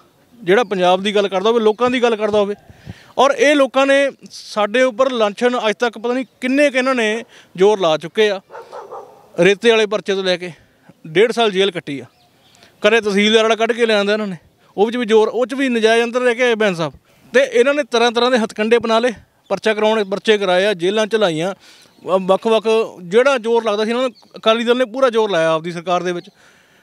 ਜਿਹੜਾ ਪੰਜਾਬ ਦੀ ਗੱਲ ਕਰਦਾ ਹੋਵੇ ਲੋਕਾਂ ਦੀ ਗੱਲ ਕਰਦਾ ਹੋਵੇ ਔਰ ਇਹ ਲੋਕਾਂ ਨੇ ਸਾਡੇ ਉੱਪਰ ਲੰਚਨ ਅੱਜ ਤੱਕ ਪਤਾ ਨਹੀਂ ਕਿੰਨੇ ਕਿ ਇਹਨਾਂ ਨੇ ਜ਼ੋਰ ਲਾ ਚੁੱਕੇ ਆ ਰੇਤੇ ਵਾਲੇ ਪਰਚੇ ਤੋਂ ਲੈ ਕੇ ਡੇਢ ਸਾਲ ਜੇਲ੍ਹ ਕੱਟੀ ਆ ਕਰੇ ਤਹਿਸੀਲਦਾਰ ਵਾਲਾ ਕੱਢ ਕੇ ਲਿਆਂਦਾ ਇਹਨਾਂ ਨੇ ਉਹ ਵਿੱਚ ਵੀ ਜ਼ੋਰ ਉਹ ਚ ਵੀ ਨਜਾਇਜ਼ ਅੰਦਰ ਲੈ ਕੇ ਆਏ ਬੈਂਸ ਸਾਹਿਬ ਤੇ ਇਹਨਾਂ ਨੇ ਤਰ੍ਹਾਂ ਤਰ੍ਹਾਂ ਦੇ ਹਤਕੰਡੇ ਬਣਾ ਲਏ ਪਰਚਾ ਕਰਾਉਣ ਪਰਚੇ ਕਰਾਇਆ ਜੇਲ੍ਹਾਂ ਚ ਲਾਈਆਂ ਵੱਖ-ਵੱਖ ਜਿਹੜਾ ਜ਼ੋਰ ਲੱਗਦਾ ਸੀ ਇਹਨਾਂ ਨੂੰ ਅਕਾਲੀ ਦਲ ਨੇ ਪੂਰਾ ਜ਼ੋਰ ਲਾਇਆ ਆਪਦੀ ਸਰਕਾਰ ਦੇ ਵਿੱਚ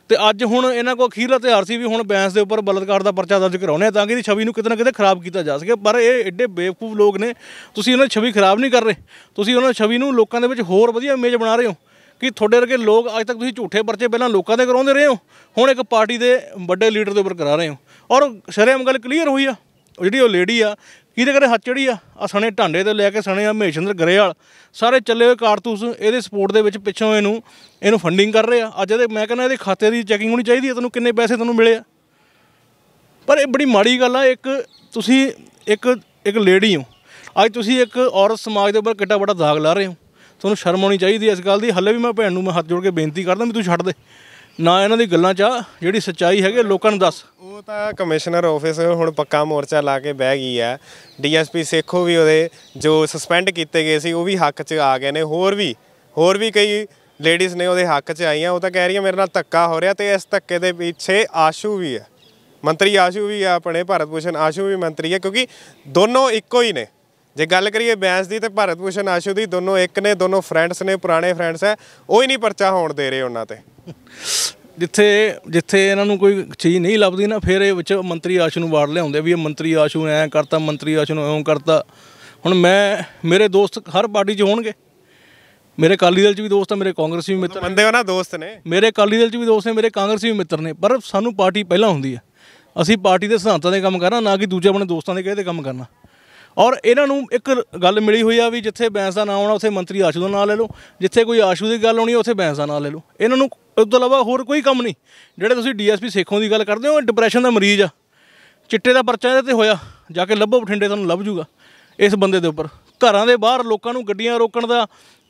ਤੇ ਅੱਜ ਹੁਣ ਇਹਨਾਂ ਕੋਲ ਅਖੀਰਲਾ ਤਿਹਾਰ ਸੀ ਵੀ ਹੁਣ ਬੈਂਸ ਦੇ ਉੱਪਰ ਬਲਦਕਾਰ ਦਾ ਪਰਚਾ ਦਰਜ ਕਰਾਉਣੇ ਤਾਂ ਕਿ ਇਹਦੀ ਛਵੀ ਨੂੰ ਕਿਤੇ ਨਾ ਕਿਤੇ ਖਰਾਬ ਕੀਤਾ ਜਾ ਸਕੇ ਪਰ ਇਹ ਐਡੇ ਬੇਵਕੂਫ ਲੋਕ ਨੇ ਤੁਸੀਂ ਉਹਨਾਂ ਦੀ ਛਵੀ ਖਰਾਬ ਨਹੀਂ ਕਰ ਰਹੇ ਤੁਸੀਂ ਉਹਨਾਂ ਦੀ ਛਵੀ ਨੂੰ ਲੋਕਾਂ ਦੇ ਵਿੱਚ ਹੋਰ ਵਧੀਆ ਇਮੇਜ ਬਣਾ ਰਹੇ ਹੋ ਕਿ ਤੁਹਾਡੇ ਵਰਗੇ ਲੋਕ ਅੱਜ ਤੱਕ ਤੁਸੀਂ ਝੂਠੇ ਪਰਚੇ ਪਹਿਲਾਂ ਲੋਕਾਂ ਦੇ ਕਰਾਉਂਦੇ ਰਹੇ ਹੋ ਹੁਣ ਇੱਕ ਪਾਰਟੀ ਦੇ ਵੱਡੇ ਲੀਡਰ ਦੇ ਉੱਪਰ ਕਰਾ ਰਹੇ ਹੋ ਔਰ ਸ਼ਰੇਮ ਗੱਲ ਕਲੀਅਰ ਹੋਈ ਆ ਉਹ ਜਿਹੜੀ ਉਹ ਲੇਡੀ ਆ ਕਿਹਦੇ ਕਰੇ ਹੱਥ ਚੜੀ ਆ ਆ ਸਣੇ ਢਾਂਡੇ ਤੋਂ ਲੈ ਕੇ ਸਣੇ ਆ ਮਹੇਸ਼ਿੰਦਰ ਗਰੇਵਾਲ ਸਾਰੇ ਚੱਲੇ ਹੋਏ ਕਾਰਤੂਸ ਇਹਦੇ ਸਪੋਰਟ ਦੇ ਵਿੱਚ ਪਿੱਛੋਂ ਇਹਨੂੰ ਇਹਨੂੰ ਫੰਡਿੰਗ ਕਰ ਰਹੇ ਆ ਅੱਜ ਇਹਦੇ ਮੈਂ ਕਹਿੰਦਾ ਇਹਦੇ ਖਾਤੇ ਦੀ ਚੈਕਿੰਗ ਹੋਣੀ ਚਾਹੀਦੀ ਹੈ ਤੈਨੂੰ ਕਿੰਨੇ ਪੈਸੇ ਤੈਨੂੰ ਮਿਲੇ ਆ ਪਰ ਇਹ ਬੜੀ ਮਾੜੀ ਗੱਲ ਆ ਇੱਕ ਤੁਸੀਂ ਇੱਕ ਇੱਕ ਲੇਡੀ ਹੋ ਅੱਜ ਤੁਸੀਂ ਇੱਕ ਔਰਤ ਸਮਾਜ ਦੇ ਉੱਪਰ ਕਿੱਡਾ ਬੜਾ ਦਾਗ ਲਾ ਰਹੇ ਹੋ ਤੁਹਾਨੂੰ ਸ਼ਰਮ ਆਉਣੀ ਚਾਹੀਦੀ ਇਸ ਗੱਲ ਦੀ ਹੱਲੇ ਵੀ ਮੈਂ ਭੈਣ ਨੂੰ ਮੈਂ ਹੱਥ ਜੋੜ ਕੇ ਬੇਨਤੀ ਕਰਦਾ ਵੀ ਤੂੰ ਛੱਡ ਦੇ ਨਾ ਇਹਨਾਂ ਦੀ ਗੱਲਾਂ 'ਚ ਜਿਹੜੀ ਸੱਚਾਈ ਹੈਗੇ ਲੋਕਾਂ ਨੂੰ ਦੱਸ ਉਹ ਤਾਂ ਕਮਿਸ਼ਨਰ ਆਫਿਸ ਹੁਣ ਪੱਕਾ ਮੋਰਚਾ ਲਾ ਕੇ ਬਹਿ ਗਈ ਆ ਡੀਐਸਪੀ ਸੇਖੋ ਵੀ ਉਹਦੇ ਜੋ ਸਸਪੈਂਡ ਕੀਤੇ ਗਏ ਸੀ ਉਹ ਵੀ ਹੱਕ 'ਚ ਆ ਗਏ ਨੇ ਹੋਰ ਵੀ ਹੋਰ ਵੀ ਕਈ ਲੇਡੀਜ਼ ਨੇ ਉਹਦੇ ਹੱਕ 'ਚ ਆਈਆਂ ਉਹ ਤਾਂ ਕਹਿ ਰਹੀਆਂ ਮੇਰੇ ਨਾਲ ਧੱਕਾ ਹੋ ਰਿਹਾ ਤੇ ਇਸ ਧੱਕੇ ਦੇ ਪਿੱਛੇ ਆਸ਼ੂ ਵੀ ਹੈ ਮੰਤਰੀ ਆਸ਼ੂ ਵੀ ਹੈ ਆਪਣੇ ਭਾਰਤ ਭੂਸ਼ਣ ਆਸ਼ੂ ਵੀ ਮੰਤਰੀ ਹੈ ਕਿਉਂਕਿ ਦੋਨੋਂ ਇੱਕੋ ਹੀ ਨੇ ਜੇ ਗੱਲ ਕਰੀਏ ਬੈਂਸ ਦੀ ਤੇ ਭਾਰਤ ਭੂਸ਼ਣ ਆਸ਼ੂ ਦੀ ਦੋਨੋਂ ਇੱਕ ਨੇ ਦੋਨੋਂ ਫਰੈਂਡਸ ਨੇ ਪੁਰਾਣੇ ਫਰੈਂਡਸ ਐ ਉਹ ਹੀ ਨਹੀਂ ਪਰਚਾ ਹੋਣ ਦੇ ਰਹੇ ਉਹਨਾਂ ਤੇ ਜਿੱਥੇ ਜਿੱਥੇ ਇਹਨਾਂ ਨੂੰ ਕੋਈ ਚੀਜ਼ ਨਹੀਂ ਲੱਭਦੀ ਨਾ ਫਿਰ ਇਹ ਵਿੱਚ ਮੰਤਰੀ ਆਸ਼ੂ ਨੂੰ ਵਾੜ ਲਿਆਉਂਦੇ ਵੀ ਇਹ ਮੰਤਰੀ ਆਸ਼ੂ ਐ ਕਰਤਾ ਮੰਤਰੀ ਆਸ਼ੂ ਨੂੰ ਐਂ ਕਰਤਾ ਹੁਣ ਮੈਂ ਮੇਰੇ ਦੋਸਤ ਹਰ ਪਾਰਟੀ 'ਚ ਹੋਣਗੇ ਮੇਰੇ ਅਕਾਲੀ ਦਲ 'ਚ ਵੀ ਦੋਸਤ ਆ ਮੇਰੇ ਕਾਂਗਰਸ ਵੀ ਮਿੱਤਰ ਬੰਦੇ ਉਹਨਾਂ ਦੋਸਤ ਨੇ ਮੇਰੇ ਅਕਾਲੀ ਦਲ 'ਚ ਵੀ ਦੋਸਤ ਨੇ ਮੇਰੇ ਕਾਂਗਰਸ ਵੀ ਮਿੱਤਰ ਨੇ ਪਰ ਸਾਨੂੰ ਪਾਰਟੀ ਪਹਿਲਾਂ ਹੁੰਦੀ ਆ ਅਸੀਂ ਪਾਰਟੀ ਦੇ ਸਿਧਾਂਤਾਂ ਦੇ ਕੰਮ ਕਰਨਾ ਨਾ ਕਿ ਦੂਜੇ ਆਪਣੇ ਦੋਸਤਾਂ ਦੇ ਕਹੇ ਤੇ ਕੰਮ ਕਰਨਾ ਔਰ ਇਹਨਾਂ ਨੂੰ ਇੱਕ ਗੱਲ ਮਿਲੀ ਹੋਈ ਆ ਵੀ ਜਿੱਥੇ ਬੈਂਸ ਦਾ ਨਾਮ ਆਉਣਾ ਉੱਥੇ ਮੰਤਰੀ ਆਸ਼ੂ ਦਾ ਨਾਮ ਲੈ ਲਓ ਜਿੱਥੇ ਕੋਈ ਆਸ਼ੂ ਦੀ ਗੱਲ ਹੋਣੀ ਉੱਥੇ ਬੈਂਸ ਦਾ ਨਾਮ ਲੈ ਲਓ ਇਹਨਾਂ ਨੂੰ ਉਸ ਤੋਂ ਇਲਾਵਾ ਹੋਰ ਕੋਈ ਕੰਮ ਨਹੀਂ ਜਿਹੜੇ ਤੁਸੀਂ ਡੀਐਸਪੀ ਸੇਖੋਂ ਦੀ ਗੱਲ ਕਰਦੇ ਹੋ ਡਿਪਰੈਸ਼ਨ ਦਾ ਮਰੀਜ਼ ਆ ਚਿੱਟੇ ਦਾ ਪਰਚਾ ਇਹਦੇ ਤੇ ਹੋਇਆ ਜਾ ਕੇ ਲੱਭੋ ਬਠਿੰਡੇ ਤੁਹਾਨੂੰ ਲੱਭ ਜੂਗਾ ਇਸ ਬੰਦੇ ਦੇ ਉੱਪਰ ਘਰਾਂ ਦੇ ਬਾਹਰ ਲੋਕਾਂ ਨੂੰ ਗੱਡੀਆਂ ਰੋਕਣ ਦਾ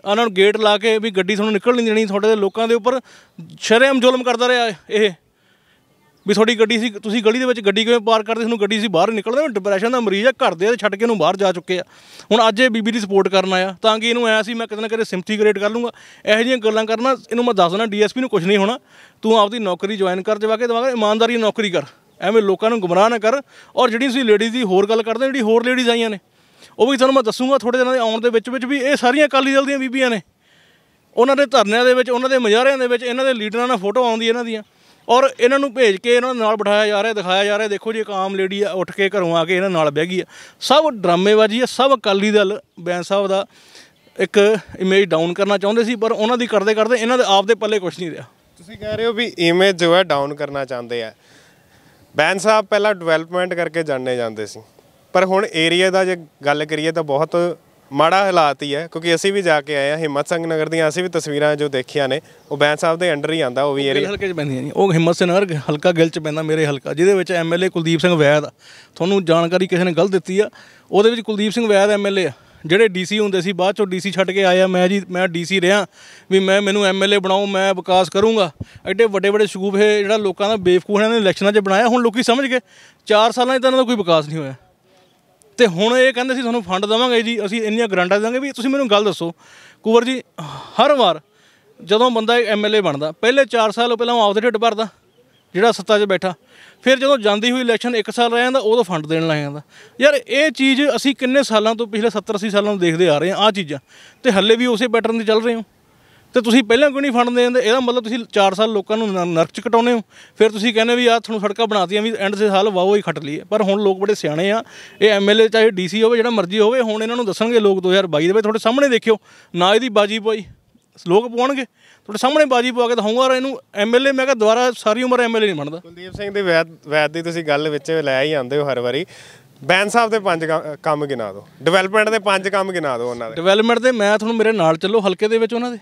ਉਹਨਾਂ ਨੂੰ ਗੇਟ ਲਾ ਕੇ ਵੀ ਗੱਡੀ ਤੁਹਾਨੂੰ ਨਿਕਲ ਨਹੀਂ ਦੇਣੀ ਤੁਹਾਡੇ ਦੇ ਲੋਕਾਂ ਦੇ ਉੱਪਰ ਸ਼ਰੇਮ ਜ਼ੁਲਮ ਕਰਦਾ ਰਿਹਾ ਇਹ ਵੀ ਤੁਹਾਡੀ ਗੱਡੀ ਸੀ ਤੁਸੀਂ ਗਲੀ ਦੇ ਵਿੱਚ ਗੱਡੀ ਕਿਵੇਂ ਪਾਰ ਕਰਦੇ ਤੁਹਾਨੂੰ ਗੱਡੀ ਸੀ ਬਾਹਰ ਨਿਕਲਦੇ ਡਿਪਰੈਸ਼ਨ ਦਾ ਮਰੀਜ਼ ਆ ਘਰ ਦੇ ਛੱਡ ਕੇ ਇਹਨੂੰ ਬਾਹਰ ਜਾ ਚੁੱਕੇ ਆ ਹੁਣ ਅੱਜ ਇਹ ਬੀਬੀ ਦੀ ਸਪੋਰਟ ਕਰਨ ਆਇਆ ਤਾਂ ਕਿ ਇਹਨੂੰ ਐ ਸੀ ਮੈਂ ਕਿਤੇ ਨਾ ਕਿਤੇ ਸਿੰਪਥੀ ਕ੍ਰੀਏਟ ਕਰ ਲੂੰਗਾ ਇਹੋ ਜਿਹੀਆਂ ਗੱਲਾਂ ਕਰਨਾ ਇਹਨੂੰ ਮੈਂ ਦੱਸਣਾ ਡੀਐਸਪੀ ਨੂੰ ਕੁਝ ਨਹੀਂ ਹੋਣਾ ਤੂੰ ਆਪਦੀ ਨੌਕਰੀ ਜੁਆਇਨ ਕਰ ਜਵਾ ਕੇ ਦਵਾ ਇਮਾਨਦਾਰੀ ਨੌਕਰੀ ਕਰ ਐਵੇਂ ਲੋਕਾਂ ਨੂੰ ਗੁੰਮਰਾਹ ਨਾ ਕਰ ਔਰ ਜਿਹੜੀ ਤੁਸੀਂ ਲੇਡੀਜ਼ ਦੀ ਹੋਰ ਗੱਲ ਕਰਦੇ ਜਿਹੜੀ ਹੋਰ ਲੇਡੀਜ਼ ਆਈਆਂ ਨੇ ਉਹ ਵੀ ਤੁਹਾਨੂੰ ਮੈਂ ਦੱਸੂਗਾ ਥੋੜੇ ਦਿਨਾਂ ਦੇ ਆਉਣ ਦੇ ਵਿੱਚ ਵਿੱਚ ਵੀ ਇਹ ਸਾਰੀਆਂ ਅਕਾਲੀ ਦਲ ਦੀਆਂ ਬੀਬੀਆਂ ਨੇ ਉਹਨਾਂ ਦੇ ਧਰਨਿਆਂ ਦੇ ਵਿੱਚ ਉਹਨਾਂ ਦੇ ਮਜ਼ਾਰਿਆਂ ਦੇ ਵਿੱਚ ਇਹਨਾਂ ਦੇ ਲੀਡਰਾਂ ਨਾਲ ਫੋਟੋ ਆਉਂਦੀ ਇਹਨਾਂ ਦੀਆਂ ਔਰ ਇਹਨਾਂ ਨੂੰ ਭੇਜ ਕੇ ਇਹਨਾਂ ਨਾਲ ਬਿਠਾਇਆ ਜਾ ਰਿਹਾ ਦਿਖਾਇਆ ਜਾ ਰਿਹਾ ਦੇਖੋ ਜੀ ਇੱਕ ਆਮ ਲੇਡੀ ਆ ਉੱਠ ਕੇ ਘਰੋਂ ਆ ਕੇ ਇਹਨਾਂ ਨਾਲ ਬਹਿ ਗਈ ਆ ਸਭ ਡਰਾਮੇਬਾਜ਼ੀ ਆ ਸਭ ਅਕਾਲੀ ਦਲ ਬੈਂਸ ਸਾਹਿਬ ਦਾ ਇੱਕ ਇਮੇਜ ਡਾਊਨ ਕਰਨਾ ਚਾਹੁੰਦੇ ਸੀ ਪਰ ਉਹਨਾਂ ਦੀ ਕਰਦੇ ਕਰਦੇ ਇਹਨਾਂ ਦੇ ਆਪ ਦੇ ਪੱਲੇ ਕੁਝ ਨਹੀਂ ਰਿਹਾ ਤੁਸੀਂ ਕਹਿ ਰਹੇ ਹੋ ਵੀ ਇਮੇਜ ਜੋ ਹੈ ਡਾਊਨ ਕਰਨਾ ਚਾਹੁੰਦੇ ਆ ਬੈਂਸ ਸਾਹਿਬ ਪਹਿਲਾਂ ਡਿਵੈਲਪਮੈਂਟ ਕਰਕੇ ਜਾਣੇ ਜਾਂਦੇ ਸੀ ਪਰ ਹੁਣ ਏਰੀਆ ਦਾ ਜੇ ਗੱਲ ਕਰੀਏ ਤਾਂ ਬਹੁਤ ਮਾੜਾ ਹਾਲਾਤ ਹੀ ਹੈ ਕਿਉਂਕਿ ਅਸੀਂ ਵੀ ਜਾ ਕੇ ਆਏ ਆ ਹਿੰਮਤ ਸਿੰਘ ਨਗਰ ਦੀਆਂ ਅਸੀਂ ਵੀ ਤਸਵੀਰਾਂ ਜੋ ਦੇਖੀਆਂ ਨੇ ਉਹ ਬੈਂਸ ਸਾਹਿਬ ਦੇ ਅੰਡਰ ਹੀ ਆਂਦਾ ਉਹ ਵੀ ਏਰੀਆ ਹਲਕੇ 'ਚ ਪੈਂਦੀਆਂ ਨਹੀਂ ਉਹ ਹਿੰਮਤ ਸਿੰਘ ਨਗਰ ਹਲਕਾ ਗਿਲ 'ਚ ਪੈਂਦਾ ਮੇਰੇ ਹਲਕਾ ਜਿਹਦੇ ਵਿੱਚ ਐਮਐਲਏ ਕੁਲਦੀਪ ਸਿੰਘ ਵੈਦ ਤੁਹਾਨੂੰ ਜਾਣਕਾਰੀ ਕਿਸੇ ਨੇ ਗਲਤ ਦਿੱਤੀ ਆ ਉਹਦੇ ਵਿੱਚ ਕੁਲਦੀਪ ਸਿੰਘ ਵੈਦ ਐਮਐਲਏ ਆ ਜਿਹੜੇ ਡੀਸੀ ਹੁੰਦੇ ਸੀ ਬਾਅਦ ਚੋਂ ਡੀਸੀ ਛੱਡ ਕੇ ਆਇਆ ਮੈਂ ਜੀ ਮੈਂ ਡੀਸੀ ਰਿਆਂ ਵੀ ਮੈਂ ਮੈਨੂੰ ਐਮਐਲਏ ਬਣਾਉ ਮੈਂ ਵਿਕਾਸ ਕਰੂੰਗਾ ਐਡੇ ਵੱਡੇ ਵੱਡੇ ਸ਼ੂਬੇ ਜਿਹੜਾ ਲੋਕਾਂ ਦਾ ਬੇਫਕੂਹ ਇਹਨਾਂ ਨੇ ਇਲੈਕਸ਼ਨਾਂ 'ਚ ਬਣਾਇਆ ਹੁਣ ਲੋਕੀ ਸਮਝ ਗਏ 4 ਸਾਲਾਂ 'ਚ ਤਾਂ ਇਹਨਾਂ ਦਾ ਕੋਈ ਵਿਕਾਸ ਨਹੀਂ ਹੋਇਆ ਤੇ ਹੁਣ ਇਹ ਕਹਿੰਦੇ ਸੀ ਤੁਹਾਨੂੰ ਫੰਡ ਦੇਵਾਂਗੇ ਜੀ ਅਸੀਂ ਇੰਨੀਆਂ ਗਰੰਟਾਂ ਦੇਵਾਂਗੇ ਵੀ ਤੁਸੀਂ ਮੈਨੂੰ ਗੱਲ ਦੱਸੋ ਕੁਵਰ ਜੀ ਹਰ ਵਾਰ ਜਦੋਂ ਬੰਦਾ ਐਮਐਲਏ ਬਣਦਾ ਪਹਿਲੇ 4 ਸਾਲ ਪਹਿਲਾਂ ਉਹ ਆਪਦੇ ਢਿੱਡ ਭਰਦਾ ਜਿਹੜਾ ਸੱਤਾ 'ਚ ਬੈਠਾ ਫਿਰ ਜਦੋਂ ਜਾਂਦੀ ਹੋਈ ਇਲੈਕਸ਼ਨ 1 ਸਾਲ ਰਹਿ ਜਾਂਦਾ ਉਦੋਂ ਫੰਡ ਦੇਣ ਲੱਗ ਜਾਂਦਾ ਯਾਰ ਇਹ ਚੀਜ਼ ਅਸੀਂ ਕਿੰਨੇ ਸਾਲਾਂ ਤੋਂ ਪਿਛਲੇ 70 80 ਸਾਲਾਂ ਤੋਂ ਦੇਖਦੇ ਆ ਰਹੇ ਹਾਂ ਆ ਚੀਜ਼ਾਂ ਤੇ ਹੱਲੇ ਵੀ ਉਸੇ ਪੈਟਰਨ ਤੇ ਚੱਲ ਰਹੇ ਹਾਂ ਤੇ ਤੁਸੀਂ ਪਹਿਲਾਂ ਕਿਉਂ ਨਹੀਂ ਫੰਡ ਦੇਂਦੇ ਇਹਦਾ ਮਤਲਬ ਤੁਸੀਂ 4 ਸਾਲ ਲੋਕਾਂ ਨੂੰ ਨਰਕ ਚ ਕਟਾਉਨੇ ਹੋ ਫਿਰ ਤੁਸੀਂ ਕਹਿੰਦੇ ਵੀ ਆ ਤੁਹਾਨੂੰ ਸੜਕਾਂ ਬਣਾਤੀਆਂ ਵੀ ਐਂਡ ਦੇ ਸਾਲ ਵਾਹੋ ਹੀ ਖੱਟ ਲਈਏ ਪਰ ਹੁਣ ਲੋਕ ਬੜੇ ਸਿਆਣੇ ਆ ਇਹ ਐਮਐਲਏ ਚਾਹੇ ਡੀਸੀ ਹੋਵੇ ਜਿਹੜਾ ਮਰਜ਼ੀ ਹੋਵੇ ਹੁਣ ਇਹਨਾਂ ਨੂੰ ਦੱਸਣਗੇ ਲੋਕ 2022 ਦੇ ਵਿੱਚ ਤੁਹਾਡੇ ਸਾਹਮਣੇ ਦੇਖਿਓ ਨਾ ਇਹਦੀ ਬਾਜੀ ਪਾਈ ਲੋਕ ਪਵਾਉਣਗੇ ਤੁਹਾਡੇ ਸਾਹਮਣੇ ਬਾਜੀ ਪਵਾ ਕੇ ਦਿਖਾਉਂਗਾ ਰ ਇਹਨੂੰ ਐਮਐਲਏ ਮੈਂ ਕਿਹਾ ਦੁਬਾਰਾ ਸਾਰੀ ਉਮਰ ਐਮਐਲਏ ਨਹੀਂ ਬਣਦਾ ਕੁਲਦੀਪ ਸਿੰਘ ਦੇ ਵੈਦ ਵੈਦ ਦੀ ਤੁਸੀਂ ਗੱਲ ਵਿੱਚ ਲੈ ਹੀ ਆਉਂਦੇ ਹੋ ਹਰ ਵਾਰੀ ਬੈਂਸ ਸਾਹਿਬ ਦੇ ਪੰਜ ਕੰਮ ਗਿਨਾ ਦਿਓ ਡਿਵੈਲਪਮੈਂਟ ਦੇ ਪੰਜ ਕੰਮ ਗਿਨਾ ਦਿਓ ਉਹਨਾਂ ਦੇ ਡਿਵੈਲਪਮੈਂਟ ਦੇ ਮੈਂ ਤੁਹਾਨੂੰ ਮੇਰੇ ਨਾਲ ਚੱਲੋ ਹਲਕੇ ਦੇ ਵਿੱਚ ਉਹਨਾਂ ਦੇ